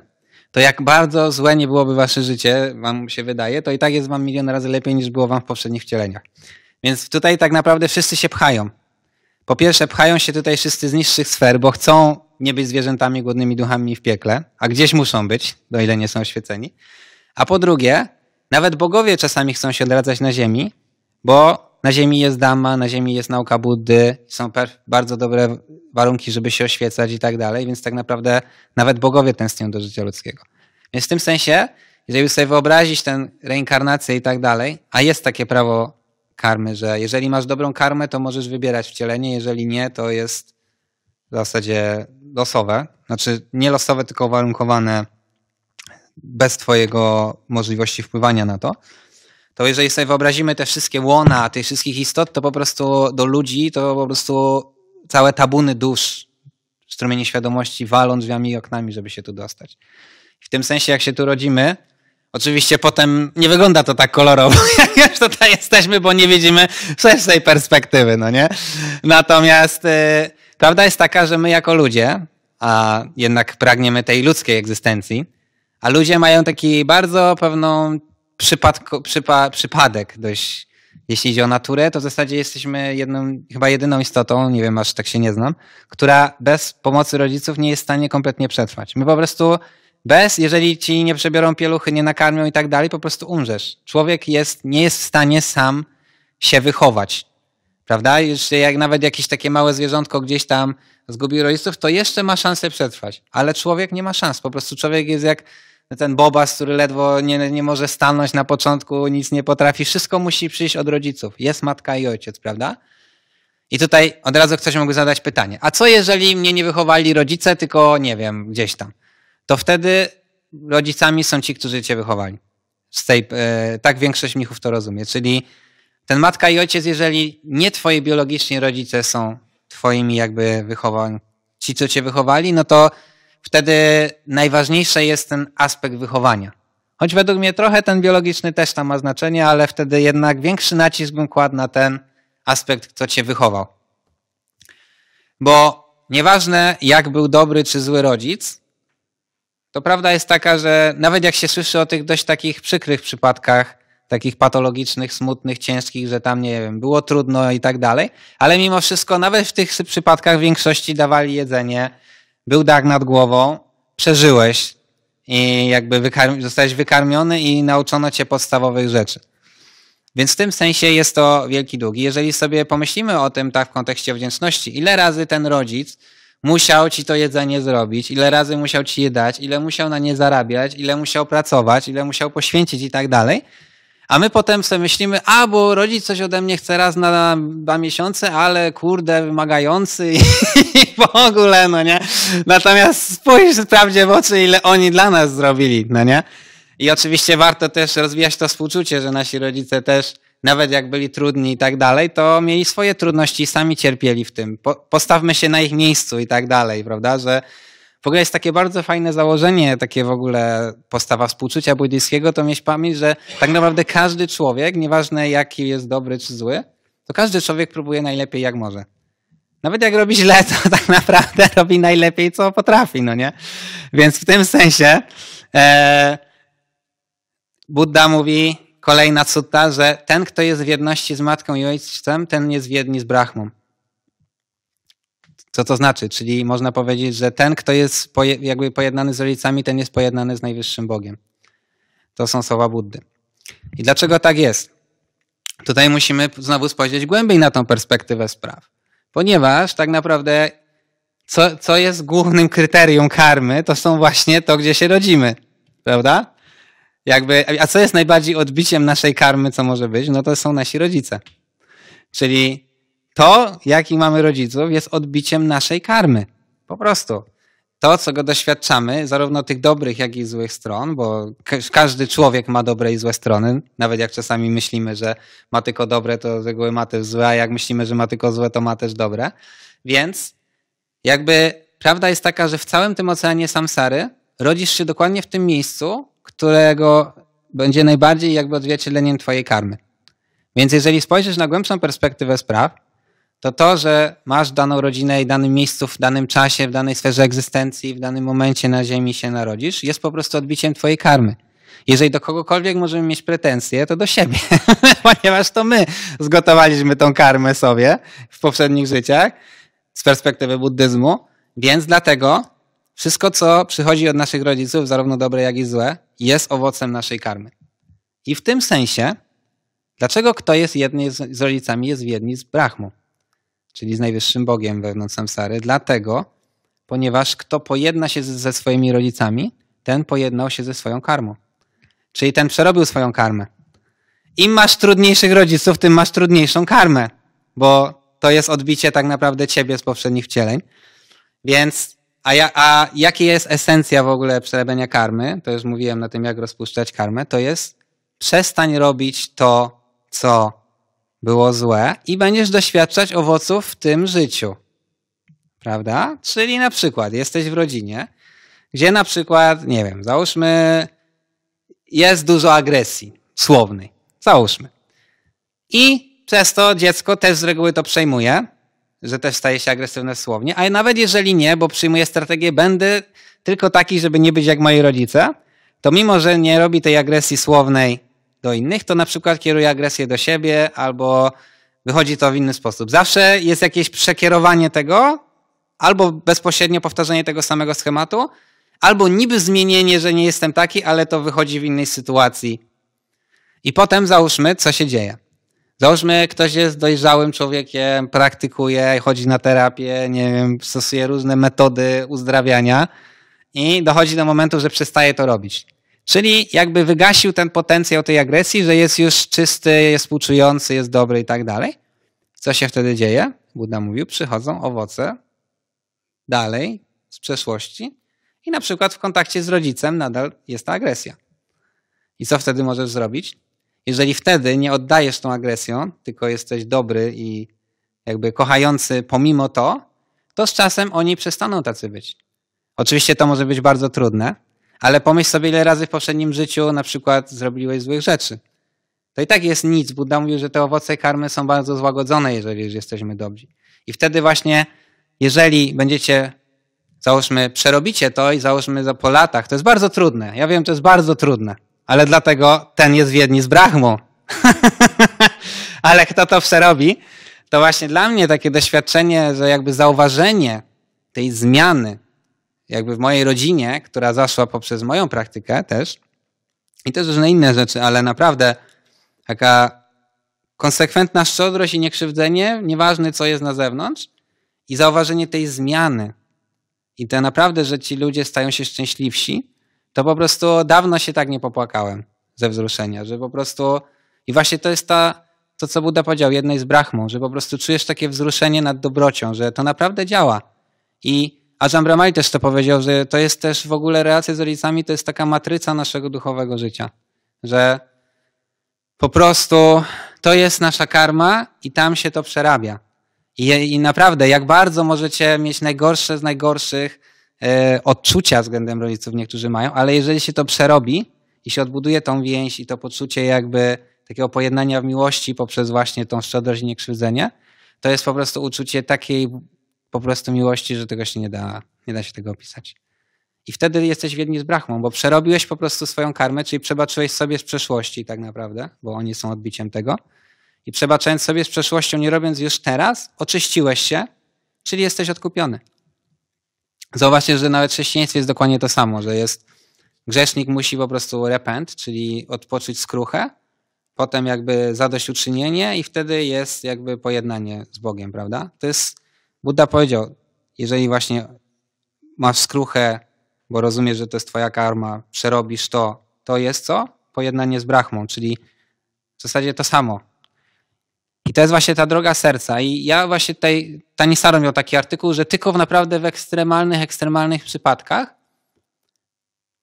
to jak bardzo złe nie byłoby wasze życie, wam się wydaje, to i tak jest wam milion razy lepiej niż było wam w poprzednich wcieleniach. Więc tutaj tak naprawdę wszyscy się pchają. Po pierwsze, pchają się tutaj wszyscy z niższych sfer, bo chcą nie być zwierzętami głodnymi duchami w piekle, a gdzieś muszą być, do ile nie są oświeceni. A po drugie, nawet bogowie czasami chcą się odradzać na ziemi, bo na ziemi jest dama, na ziemi jest nauka Buddy, są bardzo dobre warunki, żeby się oświecać i tak dalej, więc tak naprawdę nawet bogowie tęsknią do życia ludzkiego. Więc w tym sensie, jeżeli sobie wyobrazić tę reinkarnację i tak dalej, a jest takie prawo karmy, że jeżeli masz dobrą karmę, to możesz wybierać wcielenie, jeżeli nie, to jest w zasadzie losowe. Znaczy nie losowe, tylko uwarunkowane bez twojego możliwości wpływania na to. To jeżeli sobie wyobrazimy te wszystkie łona tych wszystkich istot, to po prostu do ludzi to po prostu całe tabuny dusz, strumienie świadomości walą drzwiami i oknami, żeby się tu dostać. W tym sensie jak się tu rodzimy, Oczywiście potem nie wygląda to tak kolorowo, jak już tutaj jesteśmy, bo nie widzimy szerszej perspektywy, no nie? Natomiast y, prawda jest taka, że my jako ludzie, a jednak pragniemy tej ludzkiej egzystencji, a ludzie mają taki bardzo pewną przypa, przypadek dość, jeśli idzie o naturę, to w zasadzie jesteśmy jedną, chyba jedyną istotą, nie wiem, aż tak się nie znam, która bez pomocy rodziców nie jest w stanie kompletnie przetrwać. My po prostu bez, jeżeli ci nie przebiorą pieluchy, nie nakarmią i tak dalej, po prostu umrzesz. Człowiek jest, nie jest w stanie sam się wychować. Prawda? Już jak nawet jakieś takie małe zwierzątko gdzieś tam zgubi rodziców, to jeszcze ma szansę przetrwać. Ale człowiek nie ma szans. Po prostu człowiek jest jak ten bobas, który ledwo nie, nie może stanąć na początku, nic nie potrafi. Wszystko musi przyjść od rodziców. Jest matka i ojciec, prawda? I tutaj od razu ktoś mógł zadać pytanie. A co jeżeli mnie nie wychowali rodzice, tylko nie wiem, gdzieś tam? to wtedy rodzicami są ci, którzy cię wychowali. Z tej, e, tak większość michów to rozumie. Czyli ten matka i ojciec, jeżeli nie twoi biologiczni rodzice są twoimi jakby wychowani, ci, co cię wychowali, no to wtedy najważniejszy jest ten aspekt wychowania. Choć według mnie trochę ten biologiczny też tam ma znaczenie, ale wtedy jednak większy nacisk bym kładł na ten aspekt, kto cię wychował. Bo nieważne, jak był dobry czy zły rodzic, to prawda jest taka, że nawet jak się słyszy o tych dość takich przykrych przypadkach, takich patologicznych, smutnych, ciężkich, że tam, nie wiem, było trudno i tak dalej, ale mimo wszystko nawet w tych przypadkach w większości dawali jedzenie, był dach nad głową, przeżyłeś i jakby wykarm zostałeś wykarmiony i nauczono cię podstawowych rzeczy. Więc w tym sensie jest to wielki dług. I jeżeli sobie pomyślimy o tym tak w kontekście wdzięczności, ile razy ten rodzic musiał ci to jedzenie zrobić, ile razy musiał ci je dać, ile musiał na nie zarabiać, ile musiał pracować, ile musiał poświęcić i tak dalej. A my potem sobie myślimy, a bo rodzic coś ode mnie chce raz na dwa miesiące, ale kurde, wymagający i, i w ogóle, no nie? Natomiast spójrz prawdzie w oczy, ile oni dla nas zrobili, no nie? I oczywiście warto też rozwijać to współczucie, że nasi rodzice też nawet jak byli trudni i tak dalej, to mieli swoje trudności i sami cierpieli w tym. Po, postawmy się na ich miejscu i tak dalej, prawda? Że w ogóle jest takie bardzo fajne założenie, takie w ogóle postawa współczucia buddyjskiego, to mieć pamięć, że tak naprawdę każdy człowiek, nieważne jaki jest dobry czy zły, to każdy człowiek próbuje najlepiej jak może. Nawet jak robi źle, to tak naprawdę robi najlepiej, co potrafi, no nie? Więc w tym sensie e, Buddha mówi, kolejna sutta, że ten, kto jest w jedności z matką i ojcem, ten jest w jedni z Brahmą. Co to znaczy? Czyli można powiedzieć, że ten, kto jest jakby pojednany z rodzicami, ten jest pojednany z najwyższym Bogiem. To są słowa Buddy. I dlaczego tak jest? Tutaj musimy znowu spojrzeć głębiej na tą perspektywę spraw. Ponieważ tak naprawdę co, co jest głównym kryterium karmy, to są właśnie to, gdzie się rodzimy. Prawda? Jakby, a co jest najbardziej odbiciem naszej karmy, co może być? No to są nasi rodzice. Czyli to, jaki mamy rodziców, jest odbiciem naszej karmy. Po prostu. To, co go doświadczamy, zarówno tych dobrych, jak i złych stron, bo każdy człowiek ma dobre i złe strony. Nawet jak czasami myślimy, że ma tylko dobre, to z reguły ma też złe, a jak myślimy, że ma tylko złe, to ma też dobre. Więc jakby prawda jest taka, że w całym tym oceanie samsary rodzisz się dokładnie w tym miejscu, którego będzie najbardziej jakby odzwierciedleniem twojej karmy. Więc jeżeli spojrzysz na głębszą perspektywę spraw, to to, że masz daną rodzinę i danym miejscu, w danym czasie, w danej sferze egzystencji, w danym momencie na ziemi się narodzisz, jest po prostu odbiciem twojej karmy. Jeżeli do kogokolwiek możemy mieć pretensje, to do siebie, ponieważ to my zgotowaliśmy tą karmę sobie w poprzednich życiach z perspektywy buddyzmu, więc dlatego wszystko, co przychodzi od naszych rodziców, zarówno dobre, jak i złe, jest owocem naszej karmy. I w tym sensie, dlaczego kto jest jednym z rodzicami, jest w jedni z Brahmu, czyli z najwyższym Bogiem wewnątrz samsary? Dlatego, ponieważ kto pojedna się ze swoimi rodzicami, ten pojednał się ze swoją karmą. Czyli ten przerobił swoją karmę. Im masz trudniejszych rodziców, tym masz trudniejszą karmę, bo to jest odbicie tak naprawdę ciebie z poprzednich wcieleń. Więc a, ja, a jakie jest esencja w ogóle przerabiania karmy? To już mówiłem na tym, jak rozpuszczać karmę. To jest przestań robić to, co było złe i będziesz doświadczać owoców w tym życiu. Prawda? Czyli na przykład jesteś w rodzinie, gdzie na przykład, nie wiem, załóżmy, jest dużo agresji słownej. Załóżmy. I przez to dziecko też z reguły to przejmuje że też staje się agresywne słownie, ale nawet jeżeli nie, bo przyjmuję strategię, będę tylko taki, żeby nie być jak moi rodzice, to mimo, że nie robi tej agresji słownej do innych, to na przykład kieruje agresję do siebie albo wychodzi to w inny sposób. Zawsze jest jakieś przekierowanie tego, albo bezpośrednio powtarzanie tego samego schematu, albo niby zmienienie, że nie jestem taki, ale to wychodzi w innej sytuacji. I potem załóżmy, co się dzieje. Załóżmy, ktoś jest dojrzałym człowiekiem, praktykuje, chodzi na terapię, nie wiem, stosuje różne metody uzdrawiania i dochodzi do momentu, że przestaje to robić. Czyli jakby wygasił ten potencjał tej agresji, że jest już czysty, jest współczujący, jest dobry i tak dalej. Co się wtedy dzieje? Buddha mówił, przychodzą owoce dalej z przeszłości i na przykład w kontakcie z rodzicem nadal jest ta agresja. I co wtedy możesz zrobić? Jeżeli wtedy nie oddajesz tą agresją, tylko jesteś dobry i jakby kochający pomimo to, to z czasem oni przestaną tacy być. Oczywiście to może być bardzo trudne, ale pomyśl sobie, ile razy w poprzednim życiu na przykład zrobiłeś złych rzeczy. To i tak jest nic. Buddha mówił, że te owoce karmy są bardzo złagodzone, jeżeli już jesteśmy dobrzy. I wtedy właśnie, jeżeli będziecie, załóżmy, przerobicie to i załóżmy za po latach, to jest bardzo trudne. Ja wiem, to jest bardzo trudne ale dlatego ten jest w jedni z Brahmu. ale kto to przerobi? To właśnie dla mnie takie doświadczenie, że jakby zauważenie tej zmiany, jakby w mojej rodzinie, która zaszła poprzez moją praktykę też i też różne inne rzeczy, ale naprawdę taka konsekwentna szczodrość i niekrzywdzenie, nieważne co jest na zewnątrz, i zauważenie tej zmiany. I to naprawdę, że ci ludzie stają się szczęśliwsi, to po prostu dawno się tak nie popłakałem ze wzruszenia, że po prostu i właśnie to jest ta, to co Buda powiedział, jednej z brachmą, że po prostu czujesz takie wzruszenie nad dobrocią, że to naprawdę działa. I Azam Brahmali też to powiedział, że to jest też w ogóle relacja z rodzicami, to jest taka matryca naszego duchowego życia, że po prostu to jest nasza karma i tam się to przerabia. I, i naprawdę, jak bardzo możecie mieć najgorsze z najgorszych, E, odczucia względem rodziców niektórzy mają, ale jeżeli się to przerobi i się odbuduje tą więź i to poczucie jakby takiego pojednania w miłości poprzez właśnie tą szczodrość i niekrzywdzenie, to jest po prostu uczucie takiej po prostu miłości, że tego się nie da, nie da się tego opisać. I wtedy jesteś w jedni z Brahmą, bo przerobiłeś po prostu swoją karmę, czyli przebaczyłeś sobie z przeszłości tak naprawdę, bo oni są odbiciem tego. I przebaczając sobie z przeszłością, nie robiąc już teraz, oczyściłeś się, czyli jesteś odkupiony. Zauważcie, że nawet w chrześcijaństwie jest dokładnie to samo, że jest grzesznik musi po prostu repent, czyli odpocząć skruchę, potem jakby zadośćuczynienie i wtedy jest jakby pojednanie z Bogiem, prawda? To jest, Buddha powiedział, jeżeli właśnie masz skruchę, bo rozumiesz, że to jest twoja karma, przerobisz to, to jest co? Pojednanie z Brahmą, czyli w zasadzie to samo. I to jest właśnie ta droga serca. I ja właśnie tutaj, Tani Saro miał taki artykuł, że tylko w naprawdę w ekstremalnych, ekstremalnych przypadkach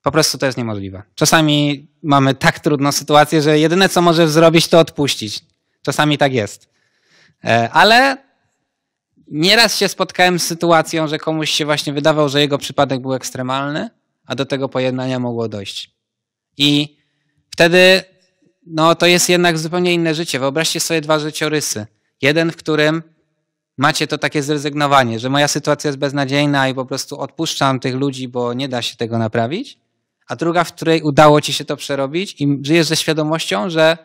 po prostu to jest niemożliwe. Czasami mamy tak trudną sytuację, że jedyne co możesz zrobić, to odpuścić. Czasami tak jest. E, ale nieraz się spotkałem z sytuacją, że komuś się właśnie wydawał, że jego przypadek był ekstremalny, a do tego pojednania mogło dojść. I wtedy no to jest jednak zupełnie inne życie. Wyobraźcie sobie dwa życiorysy. Jeden, w którym macie to takie zrezygnowanie, że moja sytuacja jest beznadziejna i po prostu odpuszczam tych ludzi, bo nie da się tego naprawić. A druga, w której udało ci się to przerobić i żyjesz ze świadomością, że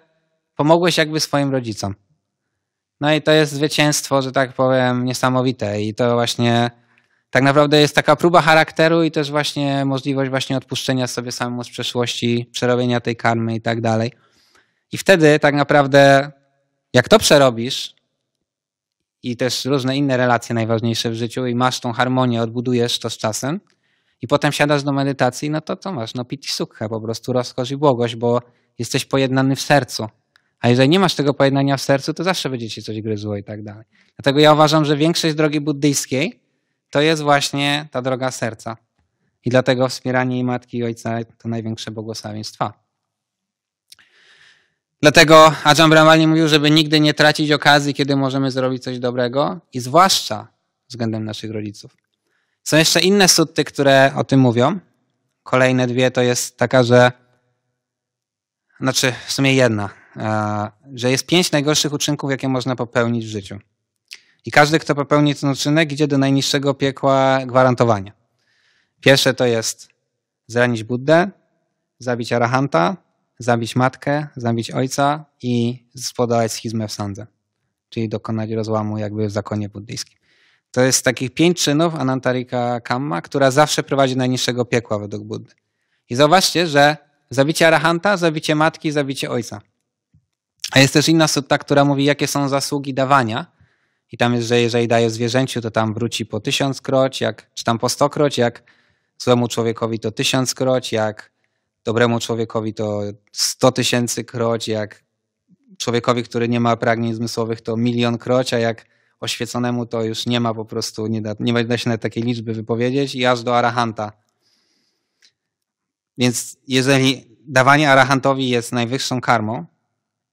pomogłeś jakby swoim rodzicom. No i to jest zwycięstwo, że tak powiem, niesamowite. I to właśnie tak naprawdę jest taka próba charakteru i też właśnie możliwość właśnie odpuszczenia sobie samemu z przeszłości, przerobienia tej karmy i tak dalej. I wtedy tak naprawdę, jak to przerobisz i też różne inne relacje najważniejsze w życiu i masz tą harmonię, odbudujesz to z czasem i potem siadasz do medytacji, no to co masz? No piti sukha, po prostu rozkosz i błogość, bo jesteś pojednany w sercu. A jeżeli nie masz tego pojednania w sercu, to zawsze będzie ci coś gryzło i tak dalej. Dlatego ja uważam, że większość drogi buddyjskiej to jest właśnie ta droga serca. I dlatego wspieranie jej matki i ojca to największe błogosławieństwa. Dlatego Ajahn Brahmani mówił, żeby nigdy nie tracić okazji, kiedy możemy zrobić coś dobrego i zwłaszcza względem naszych rodziców. Są jeszcze inne sutty, które o tym mówią. Kolejne dwie to jest taka, że znaczy w sumie jedna, e, że jest pięć najgorszych uczynków, jakie można popełnić w życiu. I każdy, kto popełni ten uczynek, idzie do najniższego piekła gwarantowania. Pierwsze to jest zranić Buddę, zabić Arahanta, zabić matkę, zabić ojca i spodobać schizmę w sandze, czyli dokonać rozłamu jakby w zakonie buddyjskim. To jest takich pięć czynów Anantarika Kamma, która zawsze prowadzi do najniższego piekła według Buddy. I zauważcie, że zabicie arahanta, zabicie matki, zabicie ojca. A jest też inna sutta, która mówi, jakie są zasługi dawania. I tam jest, że jeżeli daje zwierzęciu, to tam wróci po tysiąc kroć, jak, czy tam po stokroć, jak złemu człowiekowi to tysiąc kroć, jak dobremu człowiekowi to 100 tysięcy kroć, jak człowiekowi, który nie ma pragnień zmysłowych, to milion kroć, a jak oświeconemu to już nie ma po prostu, nie da, nie da się nawet takiej liczby wypowiedzieć i aż do arahanta. Więc jeżeli dawanie arahantowi jest najwyższą karmą,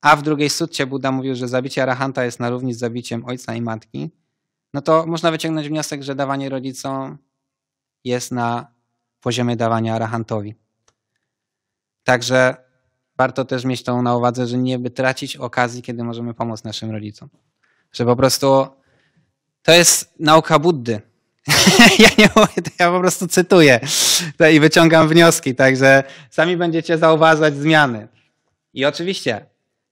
a w drugiej sutcie Buddha mówił, że zabicie arahanta jest na równi z zabiciem ojca i matki, no to można wyciągnąć wniosek, że dawanie rodzicom jest na poziomie dawania arahantowi. Także warto też mieć tą na uwadze, że nie by tracić okazji, kiedy możemy pomóc naszym rodzicom. Że po prostu to jest nauka Buddy. ja nie mówię, to ja po prostu cytuję i wyciągam wnioski, także sami będziecie zauważać zmiany. I oczywiście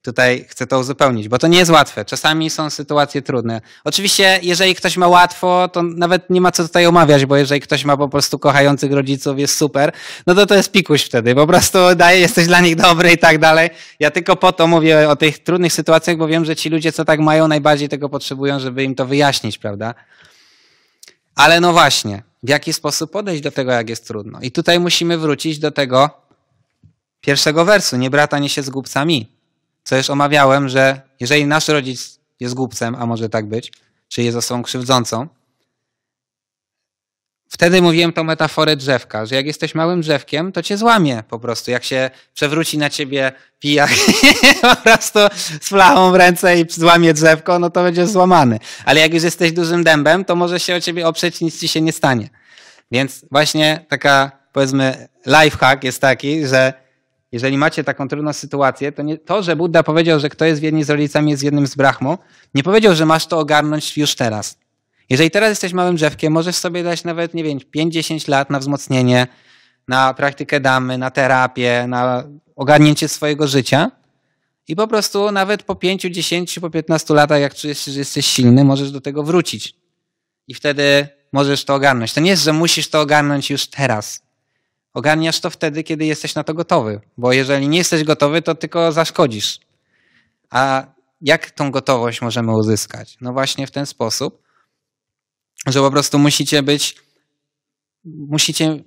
tutaj chcę to uzupełnić, bo to nie jest łatwe. Czasami są sytuacje trudne. Oczywiście, jeżeli ktoś ma łatwo, to nawet nie ma co tutaj omawiać, bo jeżeli ktoś ma po prostu kochających rodziców, jest super, no to to jest pikuś wtedy. Po prostu daje, jesteś dla nich dobry i tak dalej. Ja tylko po to mówię o tych trudnych sytuacjach, bo wiem, że ci ludzie, co tak mają, najbardziej tego potrzebują, żeby im to wyjaśnić, prawda? Ale no właśnie, w jaki sposób podejść do tego, jak jest trudno. I tutaj musimy wrócić do tego pierwszego wersu. Nie brata, nie się głupcami co już omawiałem, że jeżeli nasz rodzic jest głupcem, a może tak być, czy jest osobą krzywdzącą, wtedy mówiłem tą metaforę drzewka, że jak jesteś małym drzewkiem, to cię złamie po prostu. Jak się przewróci na ciebie pijak po prostu z flachą w ręce i złamie drzewko, no to będziesz złamany. Ale jak już jesteś dużym dębem, to może się o ciebie oprzeć, nic ci się nie stanie. Więc właśnie taka, powiedzmy, lifehack jest taki, że jeżeli macie taką trudną sytuację, to nie, to, że Buddha powiedział, że kto jest w jedni z rodzicami, jest jednym z brahmu, nie powiedział, że masz to ogarnąć już teraz. Jeżeli teraz jesteś małym drzewkiem, możesz sobie dać nawet, nie wiem, 5-10 lat na wzmocnienie, na praktykę damy, na terapię, na ogarnięcie swojego życia. I po prostu nawet po 5, 10, po 15 latach, jak czujesz, że jesteś silny, możesz do tego wrócić. I wtedy możesz to ogarnąć. To nie jest, że musisz to ogarnąć już teraz. Ogarniasz to wtedy, kiedy jesteś na to gotowy, bo jeżeli nie jesteś gotowy, to tylko zaszkodzisz. A jak tą gotowość możemy uzyskać? No właśnie w ten sposób, że po prostu musicie być, musicie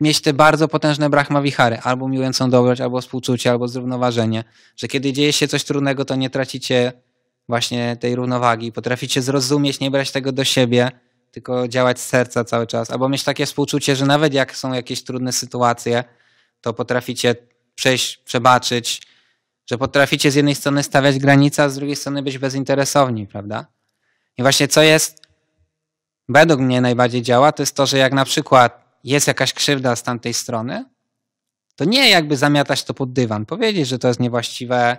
mieć te bardzo potężne brachma wichary, albo miłującą dobroć, albo współczucie, albo zrównoważenie, że kiedy dzieje się coś trudnego, to nie tracicie właśnie tej równowagi, potraficie zrozumieć, nie brać tego do siebie, tylko działać z serca cały czas, albo mieć takie współczucie, że nawet jak są jakieś trudne sytuacje, to potraficie przejść, przebaczyć, że potraficie z jednej strony stawiać granice, a z drugiej strony być bezinteresowni, prawda? I właśnie co jest, według mnie najbardziej działa, to jest to, że jak na przykład jest jakaś krzywda z tamtej strony, to nie jakby zamiatać to pod dywan, powiedzieć, że to jest niewłaściwe,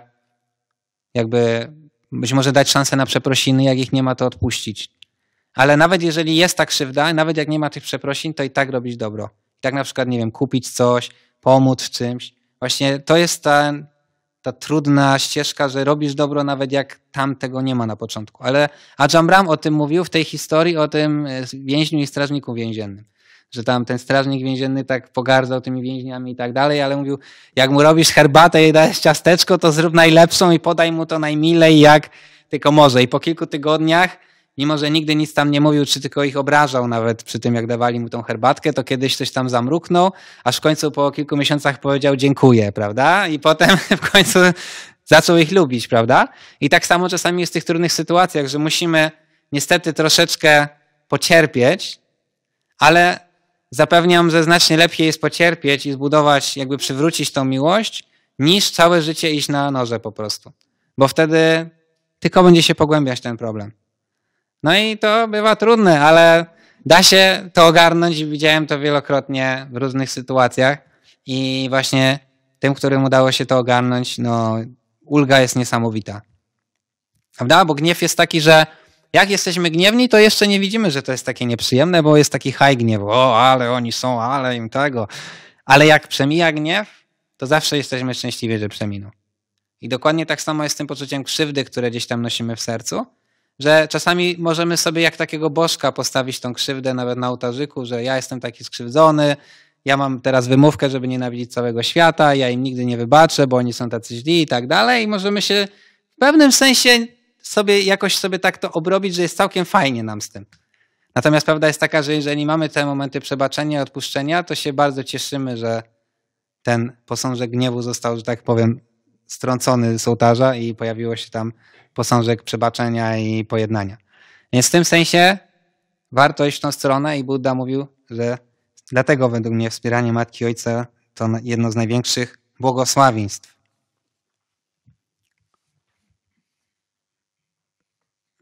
jakby być może dać szansę na przeprosiny, jak ich nie ma, to odpuścić. Ale nawet jeżeli jest ta krzywda, nawet jak nie ma tych przeprosin, to i tak robić dobro. I tak na przykład, nie wiem, kupić coś, pomóc w czymś. Właśnie to jest ta, ta trudna ścieżka, że robisz dobro nawet jak tam tego nie ma na początku. Ale Ajam Ram o tym mówił w tej historii o tym e, więźniu i strażniku więziennym. Że tam ten strażnik więzienny tak pogardzał tymi więźniami i tak dalej, ale mówił, jak mu robisz herbatę i dajesz ciasteczko, to zrób najlepszą i podaj mu to najmilej jak tylko może. I po kilku tygodniach mimo że nigdy nic tam nie mówił, czy tylko ich obrażał nawet przy tym, jak dawali mu tą herbatkę, to kiedyś coś tam zamruknął, aż w końcu po kilku miesiącach powiedział dziękuję, prawda? I potem w końcu zaczął ich lubić, prawda? I tak samo czasami jest w tych trudnych sytuacjach, że musimy niestety troszeczkę pocierpieć, ale zapewniam, że znacznie lepiej jest pocierpieć i zbudować, jakby przywrócić tą miłość, niż całe życie iść na noże po prostu. Bo wtedy tylko będzie się pogłębiać ten problem. No i to bywa trudne, ale da się to ogarnąć widziałem to wielokrotnie w różnych sytuacjach i właśnie tym, którym udało się to ogarnąć, no ulga jest niesamowita. Prawda? Bo gniew jest taki, że jak jesteśmy gniewni, to jeszcze nie widzimy, że to jest takie nieprzyjemne, bo jest taki haj gniew, O, ale oni są, ale im tego. Ale jak przemija gniew, to zawsze jesteśmy szczęśliwi, że przeminął. I dokładnie tak samo jest z tym poczuciem krzywdy, które gdzieś tam nosimy w sercu że czasami możemy sobie jak takiego bożka postawić tą krzywdę nawet na ołtarzyku, że ja jestem taki skrzywdzony, ja mam teraz wymówkę, żeby nienawidzić całego świata, ja im nigdy nie wybaczę, bo oni są tacy źli i tak dalej. I możemy się w pewnym sensie sobie jakoś sobie tak to obrobić, że jest całkiem fajnie nam z tym. Natomiast prawda jest taka, że jeżeli mamy te momenty przebaczenia, odpuszczenia, to się bardzo cieszymy, że ten posążek gniewu został, że tak powiem, strącony z ołtarza i pojawiło się tam posążek przebaczenia i pojednania. Więc w tym sensie warto iść w tą stronę i Buddha mówił, że dlatego według mnie wspieranie Matki Ojca to jedno z największych błogosławieństw.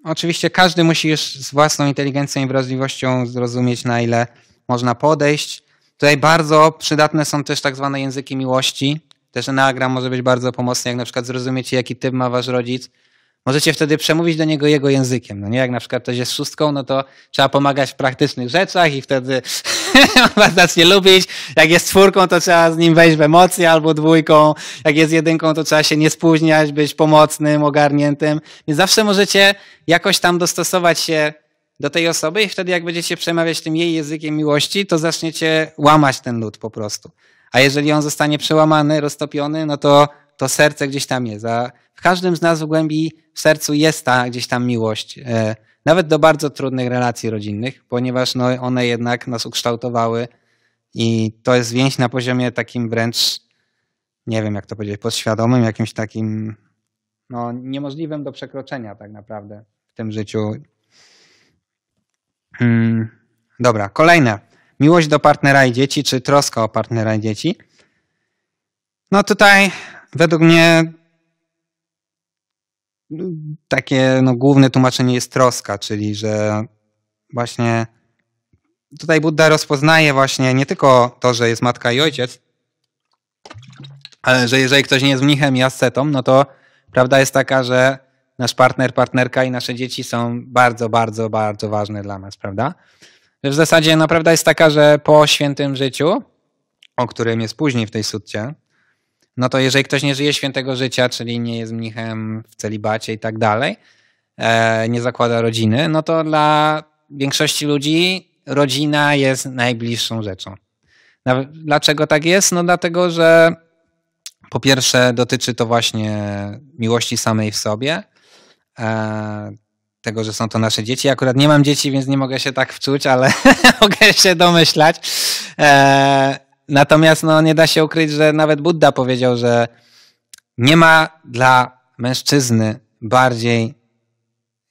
Oczywiście każdy musi już z własną inteligencją i wrażliwością zrozumieć, na ile można podejść. Tutaj bardzo przydatne są też tak zwane języki miłości, też anagram może być bardzo pomocny, jak na przykład zrozumiecie, jaki typ ma wasz rodzic. Możecie wtedy przemówić do niego jego językiem. No nie? Jak na przykład ktoś jest szóstką, no to trzeba pomagać w praktycznych rzeczach i wtedy on was zacznie lubić. Jak jest czwórką, to trzeba z nim wejść w emocje albo dwójką. Jak jest jedynką, to trzeba się nie spóźniać, być pomocnym, ogarniętym. Więc zawsze możecie jakoś tam dostosować się do tej osoby i wtedy jak będziecie przemawiać tym jej językiem miłości, to zaczniecie łamać ten lud po prostu a jeżeli on zostanie przełamany, roztopiony, no to to serce gdzieś tam jest. A w każdym z nas w głębi w sercu jest ta gdzieś tam miłość, e, nawet do bardzo trudnych relacji rodzinnych, ponieważ no, one jednak nas ukształtowały i to jest więź na poziomie takim wręcz, nie wiem jak to powiedzieć, podświadomym, jakimś takim no, niemożliwym do przekroczenia tak naprawdę w tym życiu. Hmm. Dobra, kolejne miłość do partnera i dzieci, czy troska o partnera i dzieci. No tutaj według mnie takie no, główne tłumaczenie jest troska, czyli że właśnie tutaj Buddha rozpoznaje właśnie nie tylko to, że jest matka i ojciec, ale że jeżeli ktoś nie jest mnichem i ascetą, no to prawda jest taka, że nasz partner, partnerka i nasze dzieci są bardzo, bardzo, bardzo ważne dla nas, prawda? w zasadzie no, prawda jest taka, że po świętym życiu, o którym jest później w tej sutcie, no to jeżeli ktoś nie żyje świętego życia, czyli nie jest mnichem w celibacie i tak dalej, e, nie zakłada rodziny, no to dla większości ludzi rodzina jest najbliższą rzeczą. Dlaczego tak jest? No dlatego, że po pierwsze dotyczy to właśnie miłości samej w sobie, e, tego, że są to nasze dzieci. Akurat nie mam dzieci, więc nie mogę się tak wczuć, ale mogę się domyślać. E, natomiast no, nie da się ukryć, że nawet Buddha powiedział, że nie ma dla mężczyzny bardziej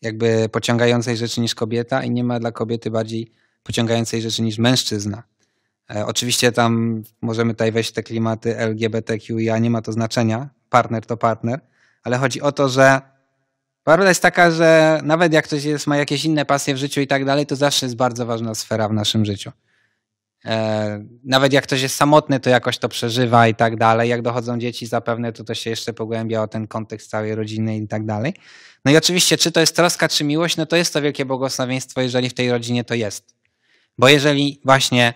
jakby pociągającej rzeczy niż kobieta i nie ma dla kobiety bardziej pociągającej rzeczy niż mężczyzna. E, oczywiście tam możemy tutaj wejść te klimaty LGBTQIA, nie ma to znaczenia, partner to partner, ale chodzi o to, że Prawda jest taka, że nawet jak ktoś jest, ma jakieś inne pasje w życiu i tak dalej, to zawsze jest bardzo ważna sfera w naszym życiu. E, nawet jak ktoś jest samotny, to jakoś to przeżywa i tak dalej. Jak dochodzą dzieci, zapewne to to się jeszcze pogłębia o ten kontekst całej rodziny i tak dalej. No i oczywiście, czy to jest troska, czy miłość, no to jest to wielkie błogosławieństwo, jeżeli w tej rodzinie to jest. Bo jeżeli właśnie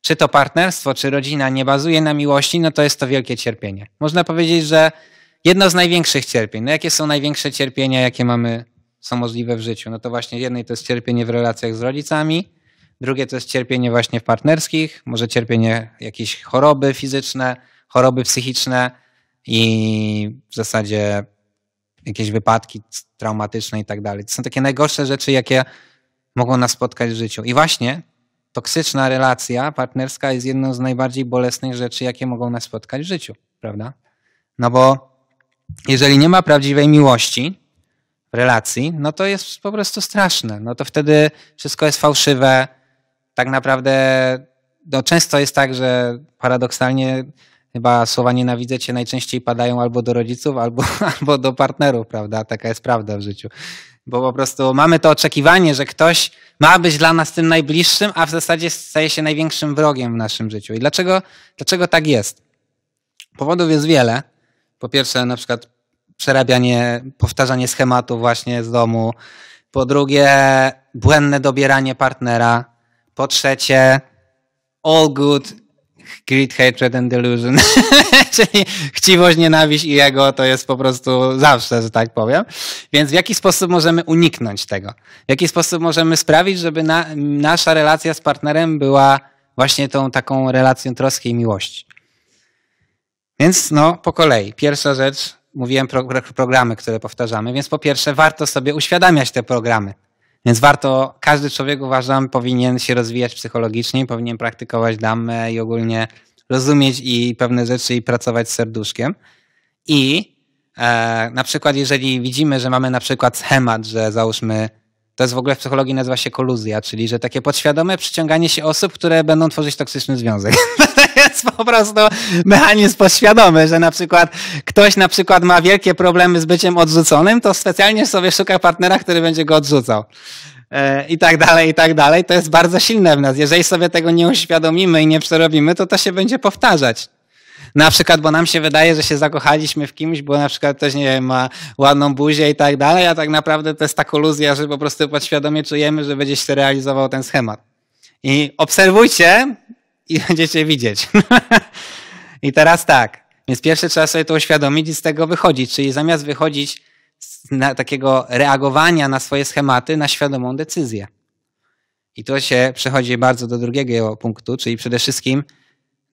czy to partnerstwo, czy rodzina nie bazuje na miłości, no to jest to wielkie cierpienie. Można powiedzieć, że jedno z największych cierpień. No jakie są największe cierpienia, jakie mamy, są możliwe w życiu? No to właśnie jednej to jest cierpienie w relacjach z rodzicami, drugie to jest cierpienie właśnie w partnerskich, może cierpienie jakieś choroby fizyczne, choroby psychiczne i w zasadzie jakieś wypadki traumatyczne i tak dalej. To są takie najgorsze rzeczy, jakie mogą nas spotkać w życiu. I właśnie toksyczna relacja partnerska jest jedną z najbardziej bolesnych rzeczy, jakie mogą nas spotkać w życiu, prawda? No bo jeżeli nie ma prawdziwej miłości w relacji, no to jest po prostu straszne. No to wtedy wszystko jest fałszywe. Tak naprawdę no często jest tak, że paradoksalnie chyba słowa nienawidzę cię najczęściej padają albo do rodziców, albo, albo do partnerów, prawda? Taka jest prawda w życiu. Bo po prostu mamy to oczekiwanie, że ktoś ma być dla nas tym najbliższym, a w zasadzie staje się największym wrogiem w naszym życiu. I dlaczego, dlaczego tak jest? Powodów jest wiele. Po pierwsze, na przykład przerabianie, powtarzanie schematu właśnie z domu. Po drugie, błędne dobieranie partnera. Po trzecie, all good, greed, hatred and delusion. Czyli chciwość, nienawiść i jego to jest po prostu zawsze, że tak powiem. Więc w jaki sposób możemy uniknąć tego? W jaki sposób możemy sprawić, żeby na, nasza relacja z partnerem była właśnie tą taką relacją troski i miłości? Więc no, po kolei. Pierwsza rzecz, mówiłem pro, programy, które powtarzamy, więc po pierwsze warto sobie uświadamiać te programy. Więc warto, każdy człowiek uważam powinien się rozwijać psychologicznie, powinien praktykować damę i ogólnie rozumieć i pewne rzeczy i pracować z serduszkiem. I e, na przykład jeżeli widzimy, że mamy na przykład schemat, że załóżmy to jest w ogóle w psychologii nazywa się koluzja, czyli że takie podświadome przyciąganie się osób, które będą tworzyć toksyczny związek. to jest po prostu mechanizm podświadomy, że na przykład ktoś na przykład ma wielkie problemy z byciem odrzuconym, to specjalnie sobie szuka partnera, który będzie go odrzucał e, i tak dalej, i tak dalej, to jest bardzo silne w nas. Jeżeli sobie tego nie uświadomimy i nie przerobimy, to to się będzie powtarzać. Na przykład, bo nam się wydaje, że się zakochaliśmy w kimś, bo na przykład ktoś, nie wiem, ma ładną buzię i tak dalej, a tak naprawdę to jest ta koluzja, że po prostu podświadomie czujemy, że będzie się realizował ten schemat. I obserwujcie i będziecie widzieć. I teraz tak. Więc pierwsze trzeba sobie to uświadomić i z tego wychodzić. Czyli zamiast wychodzić z takiego reagowania na swoje schematy, na świadomą decyzję. I to się przechodzi bardzo do drugiego punktu, czyli przede wszystkim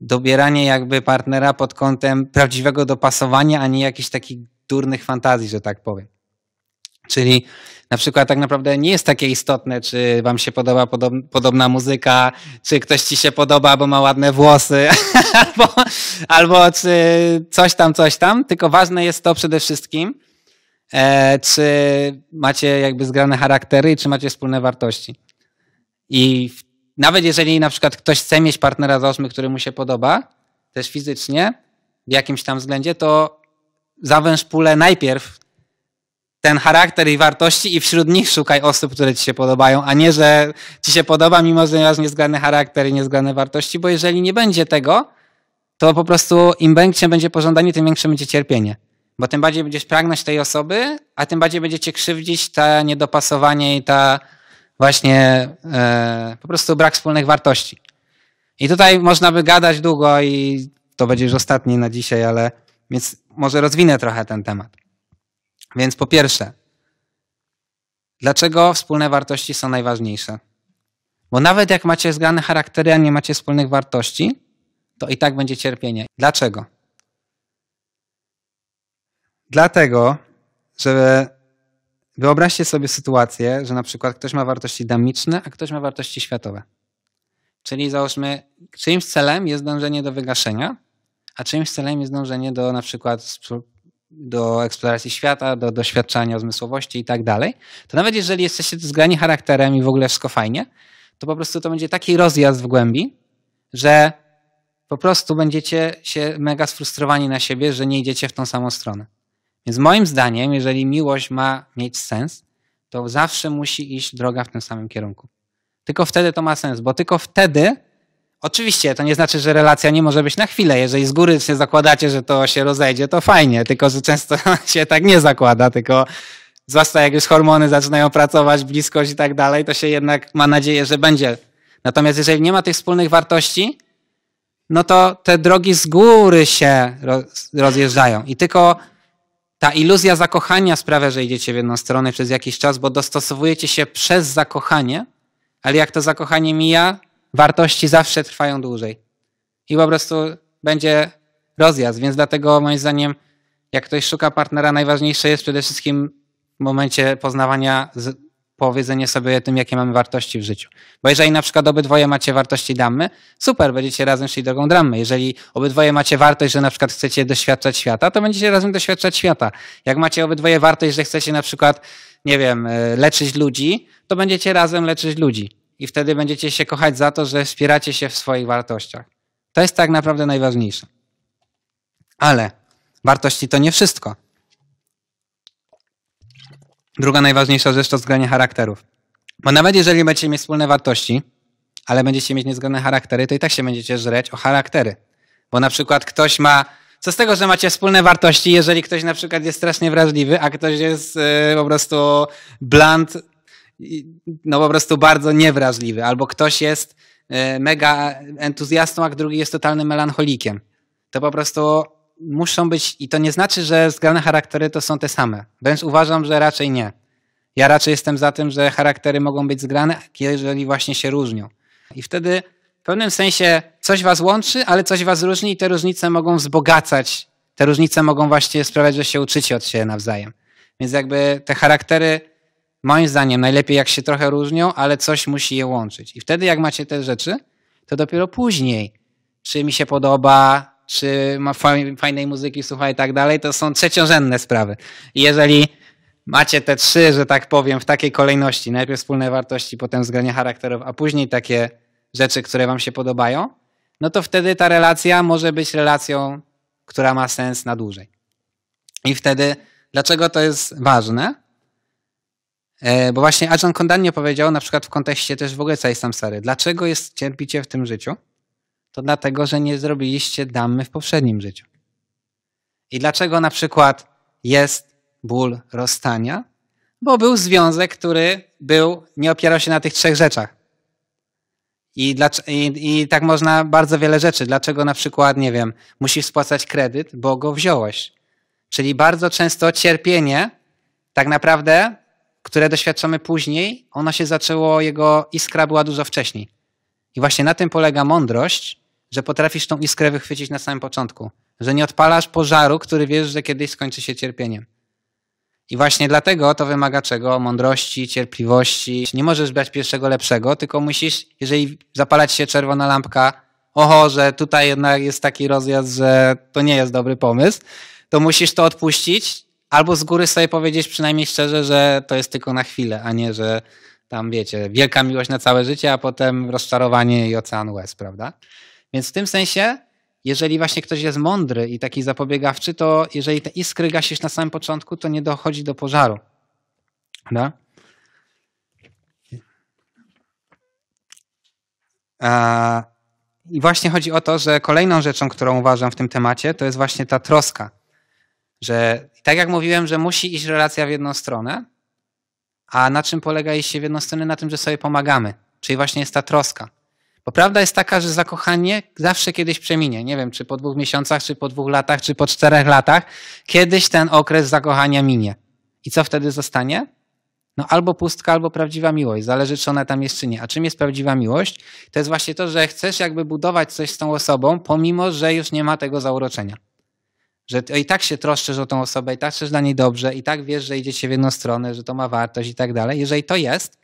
dobieranie jakby partnera pod kątem prawdziwego dopasowania, a nie jakichś takich durnych fantazji, że tak powiem. Czyli na przykład tak naprawdę nie jest takie istotne, czy wam się podoba podobna muzyka, czy ktoś ci się podoba, bo ma ładne włosy, albo, albo czy coś tam, coś tam, tylko ważne jest to przede wszystkim, e, czy macie jakby zgrane charaktery i czy macie wspólne wartości. I w nawet jeżeli na przykład ktoś chce mieć partnera z ośmiu, który mu się podoba, też fizycznie, w jakimś tam względzie, to zawęż pulę najpierw ten charakter i wartości i wśród nich szukaj osób, które ci się podobają, a nie, że ci się podoba, mimo że masz niezgrany charakter i niezgrane wartości, bo jeżeli nie będzie tego, to po prostu im większe będzie pożądanie, tym większe będzie cierpienie. Bo tym bardziej będziesz pragnąć tej osoby, a tym bardziej będzie cię krzywdzić to niedopasowanie i ta właśnie e, po prostu brak wspólnych wartości. I tutaj można by gadać długo i to będzie już ostatni na dzisiaj, ale więc może rozwinę trochę ten temat. Więc po pierwsze, dlaczego wspólne wartości są najważniejsze? Bo nawet jak macie zgrane charaktery, a nie macie wspólnych wartości, to i tak będzie cierpienie. Dlaczego? Dlatego, że Wyobraźcie sobie sytuację, że na przykład ktoś ma wartości damiczne, a ktoś ma wartości światowe. Czyli załóżmy, czyimś celem jest dążenie do wygaszenia, a czyimś celem jest dążenie do na przykład do eksploracji świata, do doświadczania zmysłowości i tak dalej. To nawet jeżeli jesteście zgrani charakterem i w ogóle wszystko fajnie, to po prostu to będzie taki rozjazd w głębi, że po prostu będziecie się mega sfrustrowani na siebie, że nie idziecie w tą samą stronę. Więc moim zdaniem, jeżeli miłość ma mieć sens, to zawsze musi iść droga w tym samym kierunku. Tylko wtedy to ma sens, bo tylko wtedy, oczywiście to nie znaczy, że relacja nie może być na chwilę. Jeżeli z góry się zakładacie, że to się rozejdzie, to fajnie, tylko że często się tak nie zakłada, tylko zwłaszcza jak już hormony zaczynają pracować, bliskość i tak dalej, to się jednak ma nadzieję, że będzie. Natomiast jeżeli nie ma tych wspólnych wartości, no to te drogi z góry się rozjeżdżają i tylko ta iluzja zakochania sprawia, że idziecie w jedną stronę przez jakiś czas, bo dostosowujecie się przez zakochanie, ale jak to zakochanie mija, wartości zawsze trwają dłużej. I po prostu będzie rozjazd, więc dlatego moim zdaniem, jak ktoś szuka partnera, najważniejsze jest przede wszystkim w momencie poznawania powiedzenie sobie o tym, jakie mamy wartości w życiu. Bo jeżeli na przykład obydwoje macie wartości damy, super, będziecie razem szli drogą dramy. Jeżeli obydwoje macie wartość, że na przykład chcecie doświadczać świata, to będziecie razem doświadczać świata. Jak macie obydwoje wartość, że chcecie na przykład, nie wiem, e, leczyć ludzi, to będziecie razem leczyć ludzi. I wtedy będziecie się kochać za to, że wspieracie się w swoich wartościach. To jest tak naprawdę najważniejsze. Ale wartości to nie wszystko druga najważniejsza rzecz to zgranie charakterów. Bo nawet jeżeli będziecie mieć wspólne wartości, ale będziecie mieć niezgodne charaktery, to i tak się będziecie żreć o charaktery. Bo na przykład ktoś ma. Co z tego, że macie wspólne wartości, jeżeli ktoś na przykład jest strasznie wrażliwy, a ktoś jest yy, po prostu bland, no po prostu bardzo niewrażliwy, albo ktoś jest e, mega entuzjastą, a drugi jest totalnym melancholikiem. To po prostu muszą być, i to nie znaczy, że zgrane charaktery to są te same. Wręcz uważam, że raczej nie. Ja raczej jestem za tym, że charaktery mogą być zgrane, jeżeli właśnie się różnią. I wtedy w pewnym sensie coś was łączy, ale coś was różni i te różnice mogą wzbogacać. Te różnice mogą właśnie sprawiać, że się uczycie od siebie nawzajem. Więc jakby te charaktery, moim zdaniem, najlepiej jak się trochę różnią, ale coś musi je łączyć. I wtedy jak macie te rzeczy, to dopiero później, czy mi się podoba, czy ma fajnej muzyki, słucha i tak dalej, to są trzeciorzędne sprawy. I jeżeli macie te trzy, że tak powiem, w takiej kolejności, najpierw wspólne wartości, potem zgranie charakterów, a później takie rzeczy, które wam się podobają, no to wtedy ta relacja może być relacją, która ma sens na dłużej. I wtedy, dlaczego to jest ważne? E, bo właśnie Ajahn Kondanie powiedział, na przykład w kontekście też w ogóle całej samsary, dlaczego jest cierpicie w tym życiu? to dlatego, że nie zrobiliście damy w poprzednim życiu. I dlaczego na przykład jest ból rozstania? Bo był związek, który był, nie opierał się na tych trzech rzeczach. I, i, I tak można bardzo wiele rzeczy. Dlaczego na przykład, nie wiem, musisz spłacać kredyt, bo go wziąłeś. Czyli bardzo często cierpienie, tak naprawdę, które doświadczamy później, ono się zaczęło, jego iskra była dużo wcześniej. I właśnie na tym polega mądrość, że potrafisz tą iskrę wychwycić na samym początku, że nie odpalasz pożaru, który wiesz, że kiedyś skończy się cierpieniem. I właśnie dlatego to wymaga czego? Mądrości, cierpliwości. Nie możesz brać pierwszego lepszego, tylko musisz, jeżeli zapalać się czerwona lampka, oho, że tutaj jednak jest taki rozjazd, że to nie jest dobry pomysł, to musisz to odpuścić albo z góry sobie powiedzieć przynajmniej szczerze, że to jest tylko na chwilę, a nie, że tam wiecie, wielka miłość na całe życie, a potem rozczarowanie i ocean łez, prawda? Więc w tym sensie, jeżeli właśnie ktoś jest mądry i taki zapobiegawczy, to jeżeli te iskry gasisz na samym początku, to nie dochodzi do pożaru. Da? E, I właśnie chodzi o to, że kolejną rzeczą, którą uważam w tym temacie, to jest właśnie ta troska. Że tak jak mówiłem, że musi iść relacja w jedną stronę, a na czym polega iść się w jedną stronę? Na tym, że sobie pomagamy. Czyli właśnie jest ta troska. Bo prawda jest taka, że zakochanie zawsze kiedyś przeminie. Nie wiem, czy po dwóch miesiącach, czy po dwóch latach, czy po czterech latach, kiedyś ten okres zakochania minie. I co wtedy zostanie? No albo pustka, albo prawdziwa miłość. Zależy, czy ona tam jest, czy nie. A czym jest prawdziwa miłość? To jest właśnie to, że chcesz jakby budować coś z tą osobą, pomimo, że już nie ma tego zauroczenia. Że i tak się troszczysz o tą osobę, i tak chcesz dla niej dobrze, i tak wiesz, że idziecie w jedną stronę, że to ma wartość i tak dalej. Jeżeli to jest,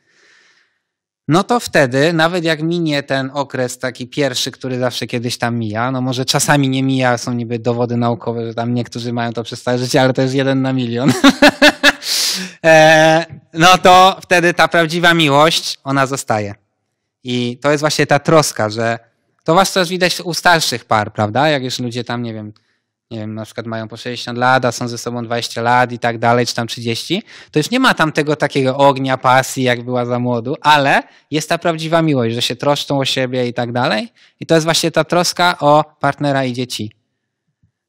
no to wtedy, nawet jak minie ten okres taki pierwszy, który zawsze kiedyś tam mija, no może czasami nie mija, są niby dowody naukowe, że tam niektórzy mają to przez całe życie, ale to jest jeden na milion. E, no to wtedy ta prawdziwa miłość, ona zostaje. I to jest właśnie ta troska, że to was też widać u starszych par, prawda? Jak już ludzie tam, nie wiem, nie wiem, na przykład mają po 60 lat, a są ze sobą 20 lat i tak dalej, czy tam 30, to już nie ma tam tego takiego ognia, pasji, jak była za młodu, ale jest ta prawdziwa miłość, że się troszczą o siebie i tak dalej. I to jest właśnie ta troska o partnera i dzieci.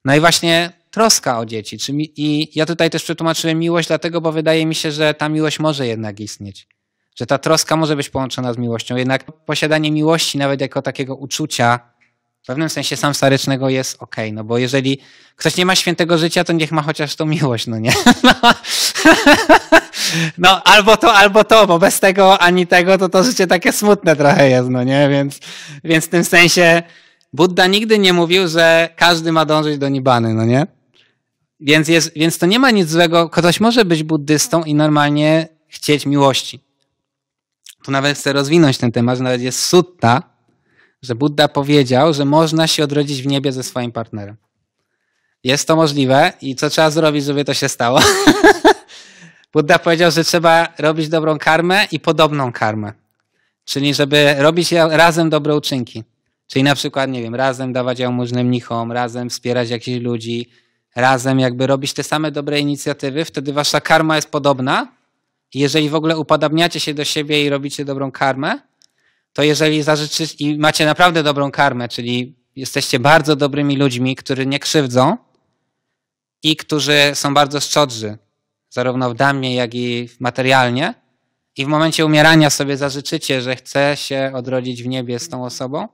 No i właśnie troska o dzieci. I ja tutaj też przetłumaczyłem miłość, dlatego, bo wydaje mi się, że ta miłość może jednak istnieć. Że ta troska może być połączona z miłością. Jednak posiadanie miłości, nawet jako takiego uczucia, w pewnym sensie sam starycznego jest ok, no bo jeżeli ktoś nie ma świętego życia, to niech ma chociaż tą miłość, no nie? No, no, albo to, albo to, bo bez tego ani tego, to to życie takie smutne trochę jest, no nie? Więc, więc w tym sensie Buddha nigdy nie mówił, że każdy ma dążyć do nibany, no nie? Więc, jest, więc to nie ma nic złego. Ktoś może być buddystą i normalnie chcieć miłości. Tu nawet chcę rozwinąć ten temat, że nawet jest sutta, że Buddha powiedział, że można się odrodzić w niebie ze swoim partnerem. Jest to możliwe i co trzeba zrobić, żeby to się stało? Buddha powiedział, że trzeba robić dobrą karmę i podobną karmę. Czyli żeby robić razem dobre uczynki. Czyli na przykład, nie wiem, razem dawać jałmużnę mnichom, razem wspierać jakichś ludzi, razem jakby robić te same dobre inicjatywy, wtedy wasza karma jest podobna. Jeżeli w ogóle upadabniacie się do siebie i robicie dobrą karmę, to jeżeli zażyczycie i macie naprawdę dobrą karmę, czyli jesteście bardzo dobrymi ludźmi, którzy nie krzywdzą i którzy są bardzo szczodrzy, zarówno w damie, jak i materialnie, i w momencie umierania sobie zażyczycie, że chce się odrodzić w niebie z tą osobą,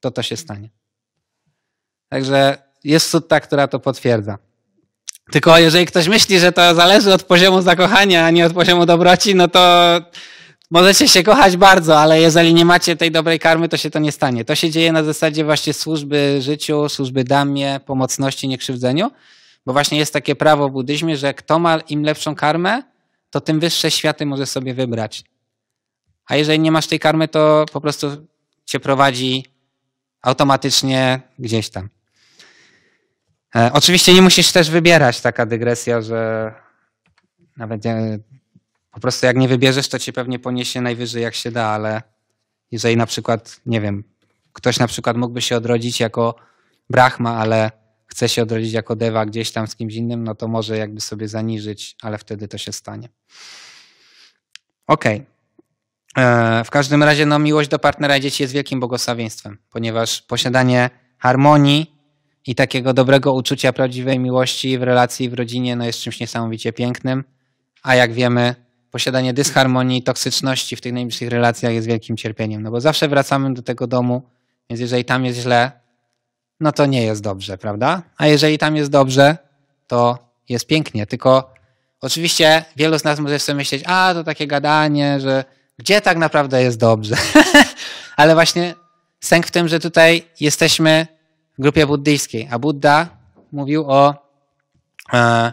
to to się stanie. Także jest sutta, która to potwierdza. Tylko jeżeli ktoś myśli, że to zależy od poziomu zakochania, a nie od poziomu dobroci, no to Możecie się kochać bardzo, ale jeżeli nie macie tej dobrej karmy, to się to nie stanie. To się dzieje na zasadzie właśnie służby życiu, służby damie, pomocności, niekrzywdzeniu, bo właśnie jest takie prawo w buddyzmie, że kto ma im lepszą karmę, to tym wyższe światy może sobie wybrać. A jeżeli nie masz tej karmy, to po prostu cię prowadzi automatycznie gdzieś tam. E, oczywiście nie musisz też wybierać, taka dygresja, że nawet po prostu jak nie wybierzesz, to cię pewnie poniesie najwyżej jak się da, ale jeżeli na przykład, nie wiem, ktoś na przykład mógłby się odrodzić jako Brahma, ale chce się odrodzić jako Deva gdzieś tam z kimś innym, no to może jakby sobie zaniżyć, ale wtedy to się stanie. Okej. Okay. E, w każdym razie no, miłość do partnera i dzieci jest wielkim błogosławieństwem, ponieważ posiadanie harmonii i takiego dobrego uczucia prawdziwej miłości w relacji, w rodzinie no, jest czymś niesamowicie pięknym, a jak wiemy, posiadanie dysharmonii, toksyczności w tych najbliższych relacjach jest wielkim cierpieniem, no bo zawsze wracamy do tego domu, więc jeżeli tam jest źle, no to nie jest dobrze, prawda? A jeżeli tam jest dobrze, to jest pięknie. Tylko oczywiście wielu z nas może sobie myśleć, a to takie gadanie, że gdzie tak naprawdę jest dobrze. Ale właśnie sęk w tym, że tutaj jesteśmy w grupie buddyjskiej, a Buddha mówił o, e,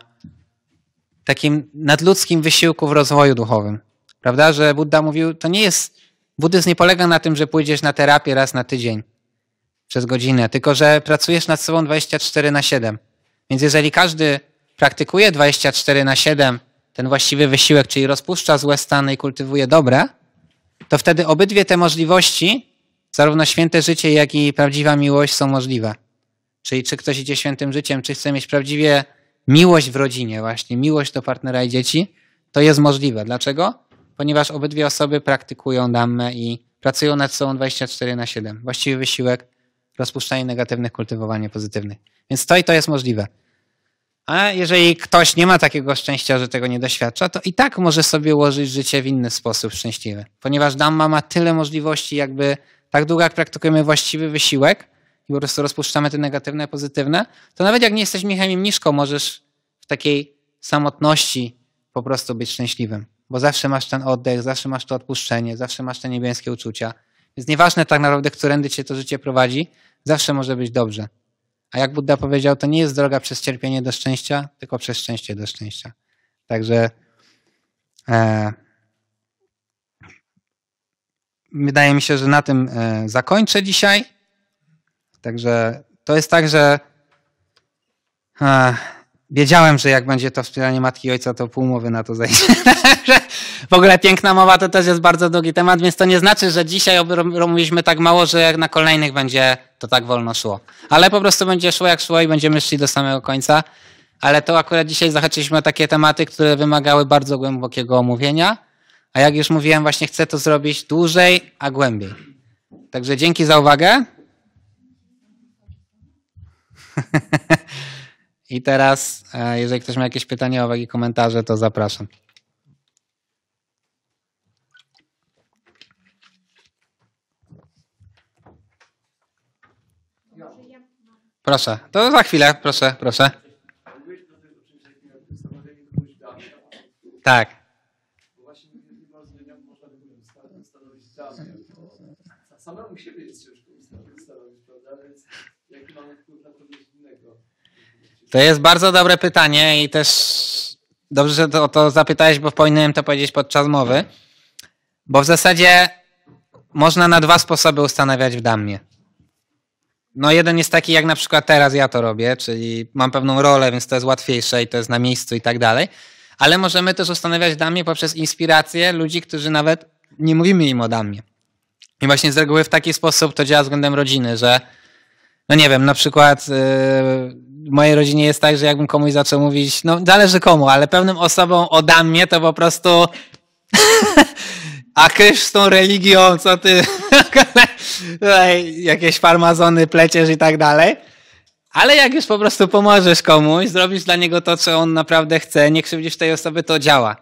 takim nadludzkim wysiłku w rozwoju duchowym. Prawda, że Buddha mówił, to nie jest, buddyzm nie polega na tym, że pójdziesz na terapię raz na tydzień przez godzinę, tylko że pracujesz nad sobą 24 na 7. Więc jeżeli każdy praktykuje 24 na 7 ten właściwy wysiłek, czyli rozpuszcza złe stany i kultywuje dobre, to wtedy obydwie te możliwości, zarówno święte życie, jak i prawdziwa miłość są możliwe. Czyli czy ktoś idzie świętym życiem, czy chce mieć prawdziwie miłość w rodzinie, właśnie miłość do partnera i dzieci, to jest możliwe. Dlaczego? Ponieważ obydwie osoby praktykują damę i pracują nad sobą 24 na 7. Właściwy wysiłek, rozpuszczanie negatywnych, kultywowanie pozytywnych. Więc to i to jest możliwe. A jeżeli ktoś nie ma takiego szczęścia, że tego nie doświadcza, to i tak może sobie ułożyć życie w inny sposób szczęśliwy. Ponieważ dama ma tyle możliwości, jakby tak długo jak praktykujemy właściwy wysiłek, po prostu rozpuszczamy te negatywne, pozytywne, to nawet jak nie jesteś Michałem Niszką, możesz w takiej samotności po prostu być szczęśliwym. Bo zawsze masz ten oddech, zawsze masz to odpuszczenie, zawsze masz te niebieskie uczucia. Więc nieważne tak naprawdę, którędy cię to życie prowadzi, zawsze może być dobrze. A jak Buddha powiedział, to nie jest droga przez cierpienie do szczęścia, tylko przez szczęście do szczęścia. Także e, wydaje mi się, że na tym e, zakończę dzisiaj. Także to jest tak, że Ach, e, wiedziałem, że jak będzie to wspieranie matki i ojca, to pół mowy na to zejdzie. w ogóle piękna mowa to też jest bardzo długi temat, więc to nie znaczy, że dzisiaj mówiliśmy tak mało, że jak na kolejnych będzie to tak wolno szło. Ale po prostu będzie szło jak szło i będziemy szli do samego końca. Ale to akurat dzisiaj zahaczyliśmy o takie tematy, które wymagały bardzo głębokiego omówienia. A jak już mówiłem, właśnie chcę to zrobić dłużej, a głębiej. Także dzięki za uwagę. I teraz, e, jeżeli ktoś ma jakieś pytania, uwagi, komentarze, to zapraszam. Proszę, to za chwilę, proszę, proszę. Tak. To jest bardzo dobre pytanie i też dobrze, że o to zapytałeś, bo powinienem to powiedzieć podczas mowy. Bo w zasadzie można na dwa sposoby ustanawiać w damnie. No jeden jest taki, jak na przykład teraz ja to robię, czyli mam pewną rolę, więc to jest łatwiejsze i to jest na miejscu i tak dalej. Ale możemy też ustanawiać damię poprzez inspirację ludzi, którzy nawet nie mówimy im o damie. I właśnie z reguły w taki sposób to działa względem rodziny, że no nie wiem, na przykład y, w mojej rodzinie jest tak, że jakbym komuś zaczął mówić, no zależy komu, ale pewnym osobom odam mnie, to po prostu a kysz z tą religią, co ty, jakieś farmazony pleciesz i tak dalej. Ale jak już po prostu pomożesz komuś, zrobisz dla niego to, co on naprawdę chce, nie krzywdzisz tej osoby, to działa.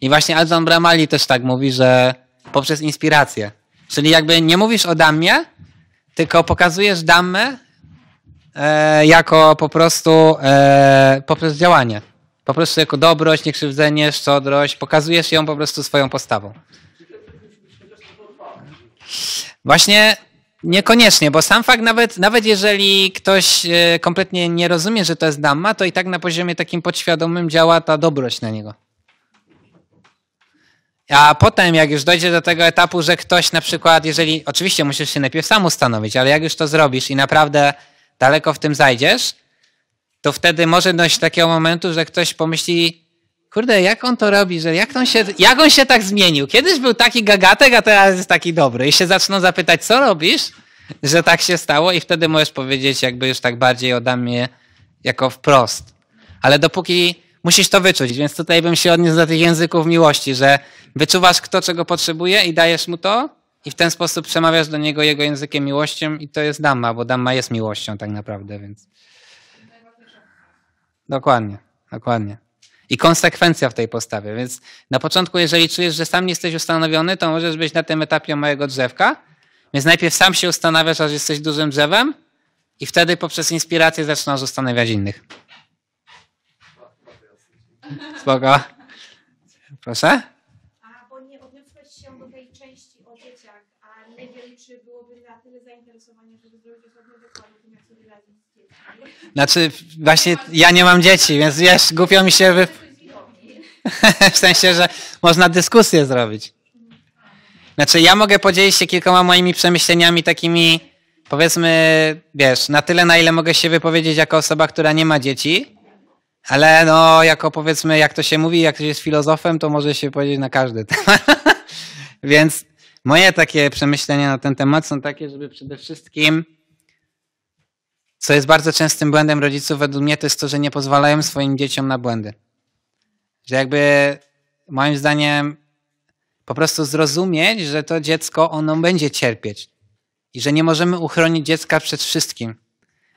I właśnie Adam Bramali też tak mówi, że poprzez inspirację. Czyli jakby nie mówisz o damie, tylko pokazujesz damę E, jako po prostu e, poprzez działanie. Po prostu jako dobroć, niekrzywdzenie, szczodrość. Pokazujesz ją po prostu swoją postawą. Właśnie Niekoniecznie, bo sam fakt, nawet, nawet jeżeli ktoś e, kompletnie nie rozumie, że to jest dama, to i tak na poziomie takim podświadomym działa ta dobroć na niego. A potem, jak już dojdzie do tego etapu, że ktoś na przykład, jeżeli, oczywiście musisz się najpierw sam ustanowić, ale jak już to zrobisz i naprawdę daleko w tym zajdziesz, to wtedy może dojść do takiego momentu, że ktoś pomyśli, kurde, jak on to robi, że jak on się, jak on się tak zmienił? Kiedyś był taki gagatek, a teraz jest taki dobry. I się zaczną zapytać, co robisz, że tak się stało i wtedy możesz powiedzieć jakby już tak bardziej ode mnie jako wprost. Ale dopóki musisz to wyczuć, więc tutaj bym się odniósł do tych języków miłości, że wyczuwasz kto czego potrzebuje i dajesz mu to, i w ten sposób przemawiasz do niego jego językiem miłością i to jest dama, bo dama jest miłością tak naprawdę, więc... Dokładnie, dokładnie. I konsekwencja w tej postawie, więc na początku, jeżeli czujesz, że sam nie jesteś ustanowiony, to możesz być na tym etapie mojego drzewka, więc najpierw sam się ustanawiasz, aż jesteś dużym drzewem i wtedy poprzez inspirację zaczynasz ustanawiać innych. Spoko. Proszę? Znaczy, właśnie ja nie mam dzieci, więc wiesz, głupio mi się wy... w sensie, że można dyskusję zrobić. Znaczy, ja mogę podzielić się kilkoma moimi przemyśleniami takimi, powiedzmy, wiesz, na tyle, na ile mogę się wypowiedzieć jako osoba, która nie ma dzieci, ale no, jako powiedzmy, jak to się mówi, jak ktoś jest filozofem, to może się powiedzieć na każdy temat. Więc moje takie przemyślenia na ten temat są takie, żeby przede wszystkim co jest bardzo częstym błędem rodziców według mnie, to jest to, że nie pozwalają swoim dzieciom na błędy. Że jakby moim zdaniem po prostu zrozumieć, że to dziecko ono będzie cierpieć i że nie możemy uchronić dziecka przed wszystkim.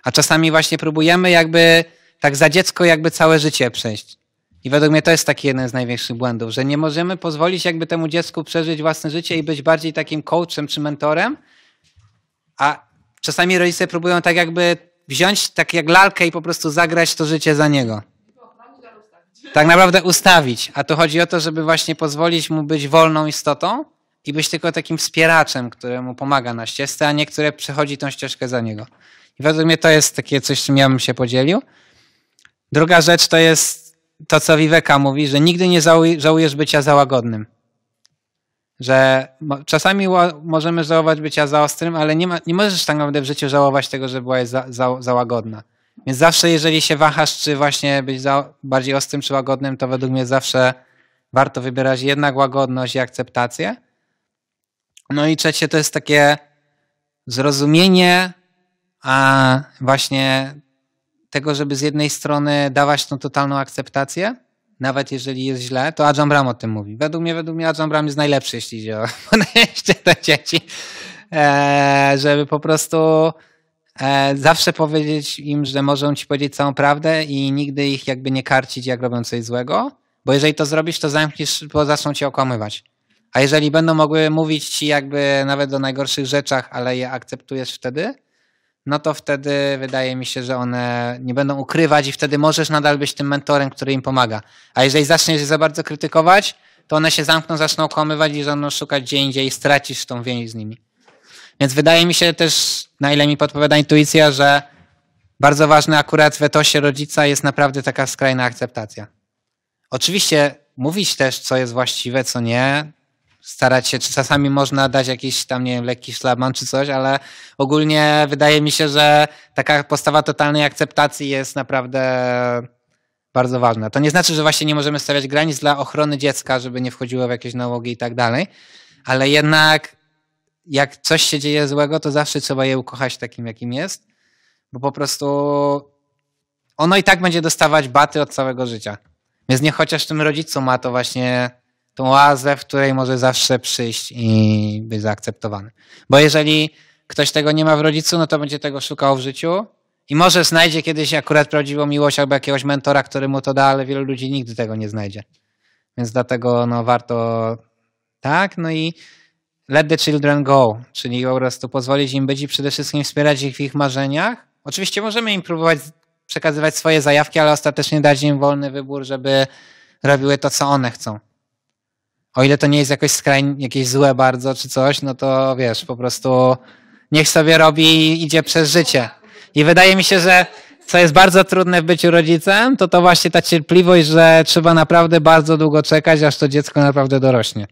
A czasami właśnie próbujemy jakby tak za dziecko jakby całe życie przejść. I według mnie to jest taki jeden z największych błędów, że nie możemy pozwolić jakby temu dziecku przeżyć własne życie i być bardziej takim coachem czy mentorem, a czasami rodzice próbują tak jakby wziąć tak jak lalkę i po prostu zagrać to życie za niego. Tak naprawdę ustawić. A tu chodzi o to, żeby właśnie pozwolić mu być wolną istotą i być tylko takim wspieraczem, któremu pomaga na ścieżce, a nie które przechodzi tą ścieżkę za niego. I według mnie to jest takie coś, czym ja bym się podzielił. Druga rzecz to jest to, co Viveka mówi, że nigdy nie żałujesz bycia załagodnym że czasami możemy żałować bycia za ostrym, ale nie, ma, nie możesz tak naprawdę w życiu żałować tego, że byłaś za, za, za łagodna. Więc zawsze, jeżeli się wahasz, czy właśnie być za, bardziej ostrym, czy łagodnym, to według mnie zawsze warto wybierać jednak łagodność i akceptację. No i trzecie to jest takie zrozumienie, a właśnie tego, żeby z jednej strony dawać tą totalną akceptację, nawet jeżeli jest źle, to Ajahn Bram o tym mówi. Według mnie, według mnie Ajahn Bram jest najlepszy, jeśli idzie o podejście do dzieci, e, żeby po prostu e, zawsze powiedzieć im, że mogą ci powiedzieć całą prawdę i nigdy ich jakby nie karcić, jak robią coś złego, bo jeżeli to zrobisz, to zamkniesz, bo zaczną cię okłamywać. A jeżeli będą mogły mówić ci jakby nawet o najgorszych rzeczach, ale je akceptujesz wtedy, no to wtedy wydaje mi się, że one nie będą ukrywać i wtedy możesz nadal być tym mentorem, który im pomaga. A jeżeli zaczniesz je za bardzo krytykować, to one się zamkną, zaczną okłamywać i zaczną szukać gdzie indziej i stracisz tą więź z nimi. Więc wydaje mi się też, na ile mi podpowiada intuicja, że bardzo ważne akurat w etosie rodzica jest naprawdę taka skrajna akceptacja. Oczywiście mówić też, co jest właściwe, co nie, starać się, czy czasami można dać jakiś tam, nie wiem, lekki szlaban czy coś, ale ogólnie wydaje mi się, że taka postawa totalnej akceptacji jest naprawdę bardzo ważna. To nie znaczy, że właśnie nie możemy stawiać granic dla ochrony dziecka, żeby nie wchodziło w jakieś nałogi i tak dalej, ale jednak jak coś się dzieje złego, to zawsze trzeba je ukochać takim, jakim jest, bo po prostu ono i tak będzie dostawać baty od całego życia. Więc niech chociaż tym rodzicom ma to właśnie tą oazę, w której może zawsze przyjść i być zaakceptowany. Bo jeżeli ktoś tego nie ma w rodzicu, no to będzie tego szukał w życiu i może znajdzie kiedyś akurat prawdziwą miłość albo jakiegoś mentora, który mu to da, ale wielu ludzi nigdy tego nie znajdzie. Więc dlatego no, warto tak, no i let the children go, czyli po prostu pozwolić im być i przede wszystkim wspierać ich w ich marzeniach. Oczywiście możemy im próbować przekazywać swoje zajawki, ale ostatecznie dać im wolny wybór, żeby robiły to, co one chcą o ile to nie jest jakoś skrajnie, jakieś złe bardzo czy coś, no to wiesz, po prostu niech sobie robi i idzie przez życie. I wydaje mi się, że co jest bardzo trudne w byciu rodzicem, to to właśnie ta cierpliwość, że trzeba naprawdę bardzo długo czekać, aż to dziecko naprawdę dorośnie.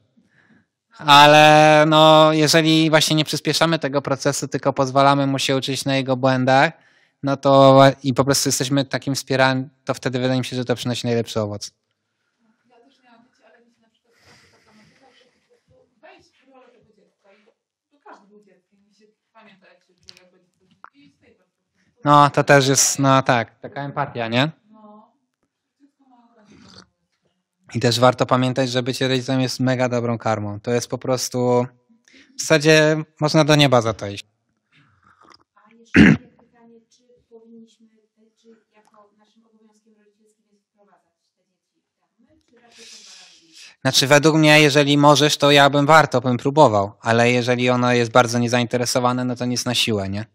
Ale no, jeżeli właśnie nie przyspieszamy tego procesu, tylko pozwalamy mu się uczyć na jego błędach, no to i po prostu jesteśmy takim wspierani, to wtedy wydaje mi się, że to przynosi najlepszy owoc. No, to też jest, no tak, taka empatia, nie? I też warto pamiętać, że bycie rodzicem jest mega dobrą karmą. To jest po prostu, w zasadzie można do nieba za to iść. A jeszcze pytanie, czy powinniśmy, czy jako naszym obowiązkiem jest znaczy, według mnie, jeżeli możesz, to ja bym warto, bym próbował, ale jeżeli ono jest bardzo niezainteresowane, no to nic na siłę, nie?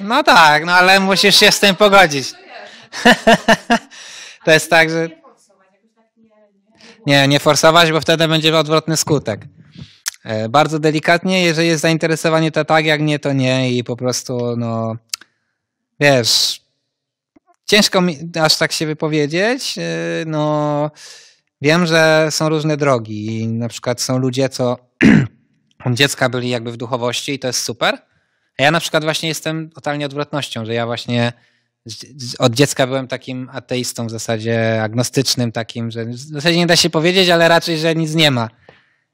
No tak, no ale musisz się z tym pogodzić. To jest tak, że... Nie, nie forsować, bo wtedy będzie odwrotny skutek. E, bardzo delikatnie, jeżeli jest zainteresowanie, to tak, jak nie, to nie i po prostu, no, wiesz, ciężko mi aż tak się wypowiedzieć, e, no, wiem, że są różne drogi i na przykład są ludzie, co dziecka byli jakby w duchowości i to jest super, a ja na przykład właśnie jestem totalnie odwrotnością, że ja właśnie od dziecka byłem takim ateistą w zasadzie, agnostycznym takim, że w zasadzie nie da się powiedzieć, ale raczej, że nic nie ma.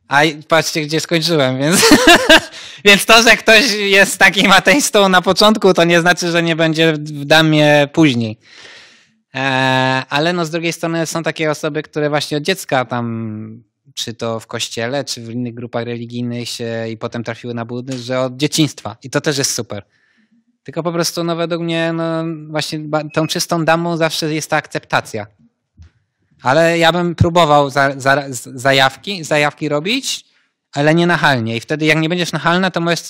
A patrzcie, gdzie skończyłem, więc, więc to, że ktoś jest takim ateistą na początku, to nie znaczy, że nie będzie w damie później. E, ale no z drugiej strony są takie osoby, które właśnie od dziecka tam czy to w kościele, czy w innych grupach religijnych się i potem trafiły na buddyzm, że od dzieciństwa. I to też jest super. Tylko po prostu no według mnie no, właśnie tą czystą damą zawsze jest ta akceptacja. Ale ja bym próbował za, za, zajawki, zajawki robić, ale nie nachalnie. I wtedy jak nie będziesz nachalna, to możesz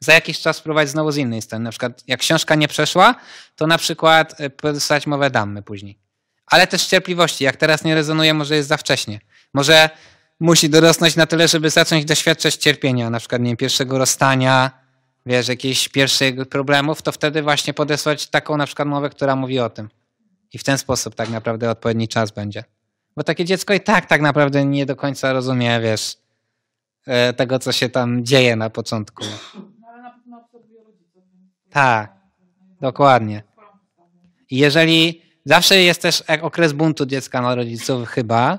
za jakiś czas spróbować znowu z innej strony. Na przykład jak książka nie przeszła, to na przykład y, pozostać mowę damy później. Ale też cierpliwości. Jak teraz nie rezonuje, może jest za wcześnie. Może musi dorosnąć na tyle, żeby zacząć doświadczać cierpienia, na przykład nie wiem, pierwszego rozstania, wiesz, jakichś pierwszych problemów, to wtedy właśnie podesłać taką na przykład mowę, która mówi o tym. I w ten sposób tak naprawdę odpowiedni czas będzie. Bo takie dziecko i tak tak naprawdę nie do końca rozumie, wiesz, e, tego, co się tam dzieje na początku. No, tak, dokładnie. No. I jeżeli zawsze jest też okres buntu dziecka na rodziców chyba,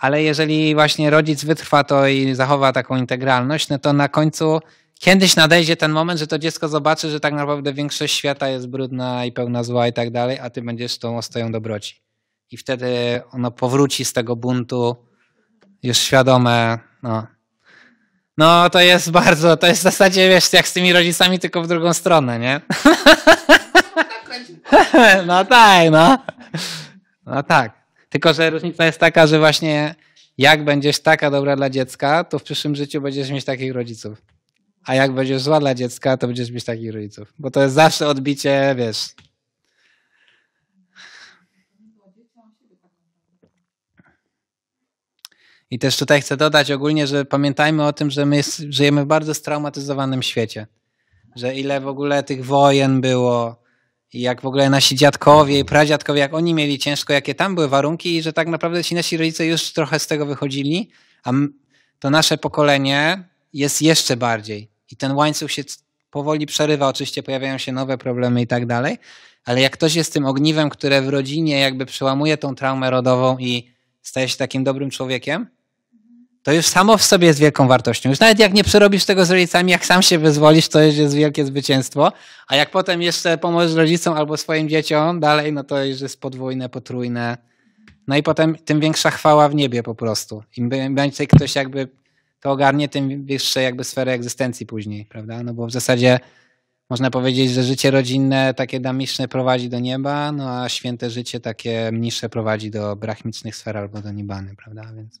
ale jeżeli właśnie rodzic wytrwa to i zachowa taką integralność, no to na końcu kiedyś nadejdzie ten moment, że to dziecko zobaczy, że tak naprawdę większość świata jest brudna i pełna zła i tak dalej, a ty będziesz tą ostoją dobroci. I wtedy ono powróci z tego buntu już świadome. No, no to jest bardzo, to jest w zasadzie, wiesz, jak z tymi rodzicami, tylko w drugą stronę, nie? No tak, no. No tak. Tylko, że różnica jest taka, że właśnie jak będziesz taka dobra dla dziecka, to w przyszłym życiu będziesz mieć takich rodziców. A jak będziesz zła dla dziecka, to będziesz mieć takich rodziców. Bo to jest zawsze odbicie, wiesz. I też tutaj chcę dodać ogólnie, że pamiętajmy o tym, że my żyjemy w bardzo straumatyzowanym świecie. Że ile w ogóle tych wojen było, i jak w ogóle nasi dziadkowie i pradziadkowie, jak oni mieli ciężko, jakie tam były warunki i że tak naprawdę ci nasi rodzice już trochę z tego wychodzili, a to nasze pokolenie jest jeszcze bardziej. I ten łańcuch się powoli przerywa, oczywiście pojawiają się nowe problemy i tak dalej, ale jak ktoś jest tym ogniwem, które w rodzinie jakby przełamuje tą traumę rodową i staje się takim dobrym człowiekiem, to już samo w sobie jest wielką wartością. Już nawet jak nie przerobisz tego z rodzicami, jak sam się wyzwolisz, to już jest wielkie zwycięstwo. A jak potem jeszcze pomożesz rodzicom albo swoim dzieciom dalej, no to już jest podwójne, potrójne. No i potem tym większa chwała w niebie po prostu. Im więcej ktoś jakby to ogarnie, tym wyższe jakby sfery egzystencji później, prawda? No bo w zasadzie można powiedzieć, że życie rodzinne takie damiczne prowadzi do nieba, no a święte życie takie mniejsze prowadzi do brachmicznych sfer albo do nibany, prawda? Więc...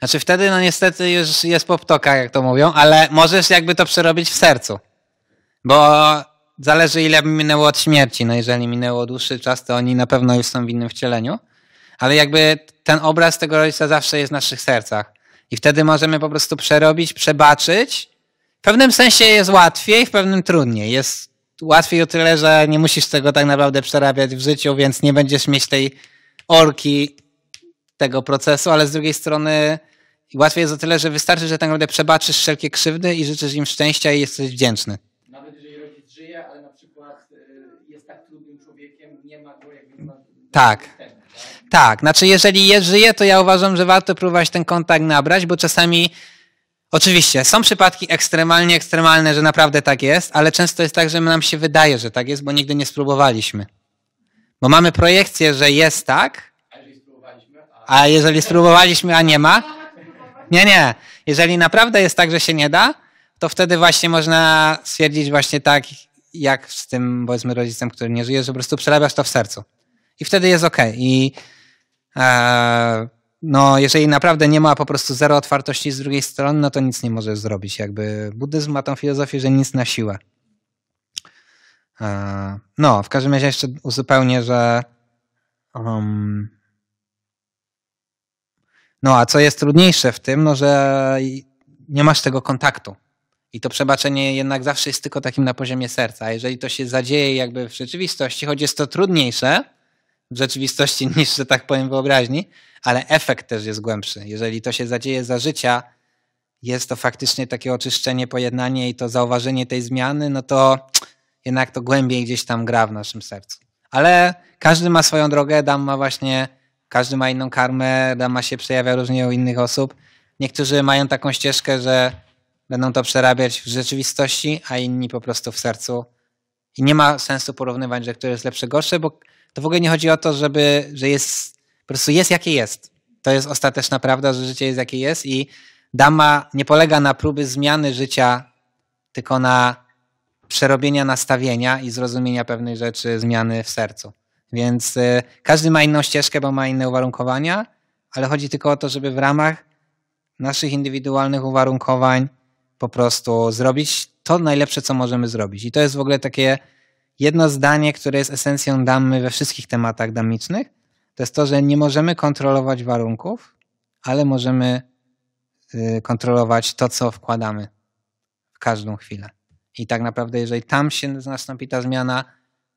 Znaczy wtedy, no niestety już jest poptoka, jak to mówią, ale możesz jakby to przerobić w sercu. Bo zależy ile minęło od śmierci. No jeżeli minęło dłuższy czas, to oni na pewno już są w innym wcieleniu. Ale jakby ten obraz tego rodzica zawsze jest w naszych sercach. I wtedy możemy po prostu przerobić, przebaczyć. W pewnym sensie jest łatwiej, w pewnym trudniej. Jest łatwiej o tyle, że nie musisz tego tak naprawdę przerabiać w życiu, więc nie będziesz mieć tej orki tego procesu, ale z drugiej strony i łatwiej jest o tyle, że wystarczy, że tak naprawdę przebaczysz wszelkie krzywdy i życzysz im szczęścia i jesteś wdzięczny. Nawet jeżeli rodzic żyje, ale na przykład y, jest tak trudnym człowiekiem, nie ma go jakby nie tak. ma... Tak. Tak, znaczy jeżeli je żyje, to ja uważam, że warto próbować ten kontakt nabrać, bo czasami Oczywiście, są przypadki ekstremalnie ekstremalne, że naprawdę tak jest, ale często jest tak, że nam się wydaje, że tak jest, bo nigdy nie spróbowaliśmy. Bo mamy projekcję, że jest tak, a jeżeli spróbowaliśmy, a nie ma, nie, nie. Jeżeli naprawdę jest tak, że się nie da, to wtedy właśnie można stwierdzić właśnie tak, jak z tym powiedzmy rodzicem, który nie żyje, że po prostu przerabiasz to w sercu. I wtedy jest ok. I e, no, jeżeli naprawdę nie ma po prostu zero otwartości z drugiej strony, no to nic nie możesz zrobić. Jakby buddyzm ma tą filozofię, że nic na siłę. E, no, w każdym razie jeszcze uzupełnię, że um, no a co jest trudniejsze w tym, no że nie masz tego kontaktu. I to przebaczenie jednak zawsze jest tylko takim na poziomie serca. A jeżeli to się zadzieje jakby w rzeczywistości, choć jest to trudniejsze w rzeczywistości niż, że tak powiem, wyobraźni, ale efekt też jest głębszy. Jeżeli to się zadzieje za życia, jest to faktycznie takie oczyszczenie, pojednanie i to zauważenie tej zmiany, no to jednak to głębiej gdzieś tam gra w naszym sercu. Ale każdy ma swoją drogę, Dam ma właśnie każdy ma inną karmę, Dama się przejawia różnie u innych osób. Niektórzy mają taką ścieżkę, że będą to przerabiać w rzeczywistości, a inni po prostu w sercu. I nie ma sensu porównywać, że który jest lepszy, gorszy, bo to w ogóle nie chodzi o to, żeby, że jest, po prostu jest jakie jest. To jest ostateczna prawda, że życie jest jakie jest i dama nie polega na próby zmiany życia, tylko na przerobienia nastawienia i zrozumienia pewnej rzeczy, zmiany w sercu. Więc e, każdy ma inną ścieżkę, bo ma inne uwarunkowania, ale chodzi tylko o to, żeby w ramach naszych indywidualnych uwarunkowań po prostu zrobić to najlepsze, co możemy zrobić. I to jest w ogóle takie jedno zdanie, które jest esencją damy we wszystkich tematach damicznych. To jest to, że nie możemy kontrolować warunków, ale możemy y, kontrolować to, co wkładamy w każdą chwilę. I tak naprawdę, jeżeli tam się nastąpi ta zmiana,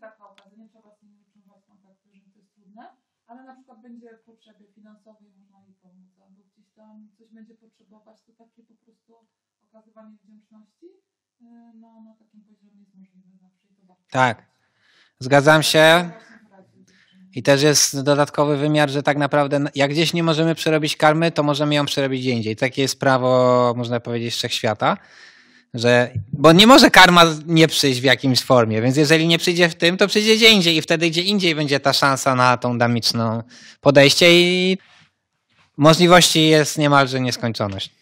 Taka pauza, nie trzeba z nimi utrzymywać kontaktu, jeżeli to jest trudne, ale na przykład będzie potrzebie finansowej, można jej pomóc, albo gdzieś tam coś będzie potrzebować, to takie po prostu okazywanie wdzięczności y, no, na takim poziomie jest możliwe zawsze i to Tak, zgadzam się. I też jest dodatkowy wymiar, że tak naprawdę no, jak gdzieś nie możemy przerobić karmy, to możemy ją przerobić gdzie indziej. Takie jest prawo, można powiedzieć, wszechświata. świata że, bo nie może karma nie przyjść w jakimś formie, więc jeżeli nie przyjdzie w tym, to przyjdzie gdzie indziej i wtedy gdzie indziej będzie ta szansa na tą damiczną podejście i możliwości jest niemalże nieskończoność.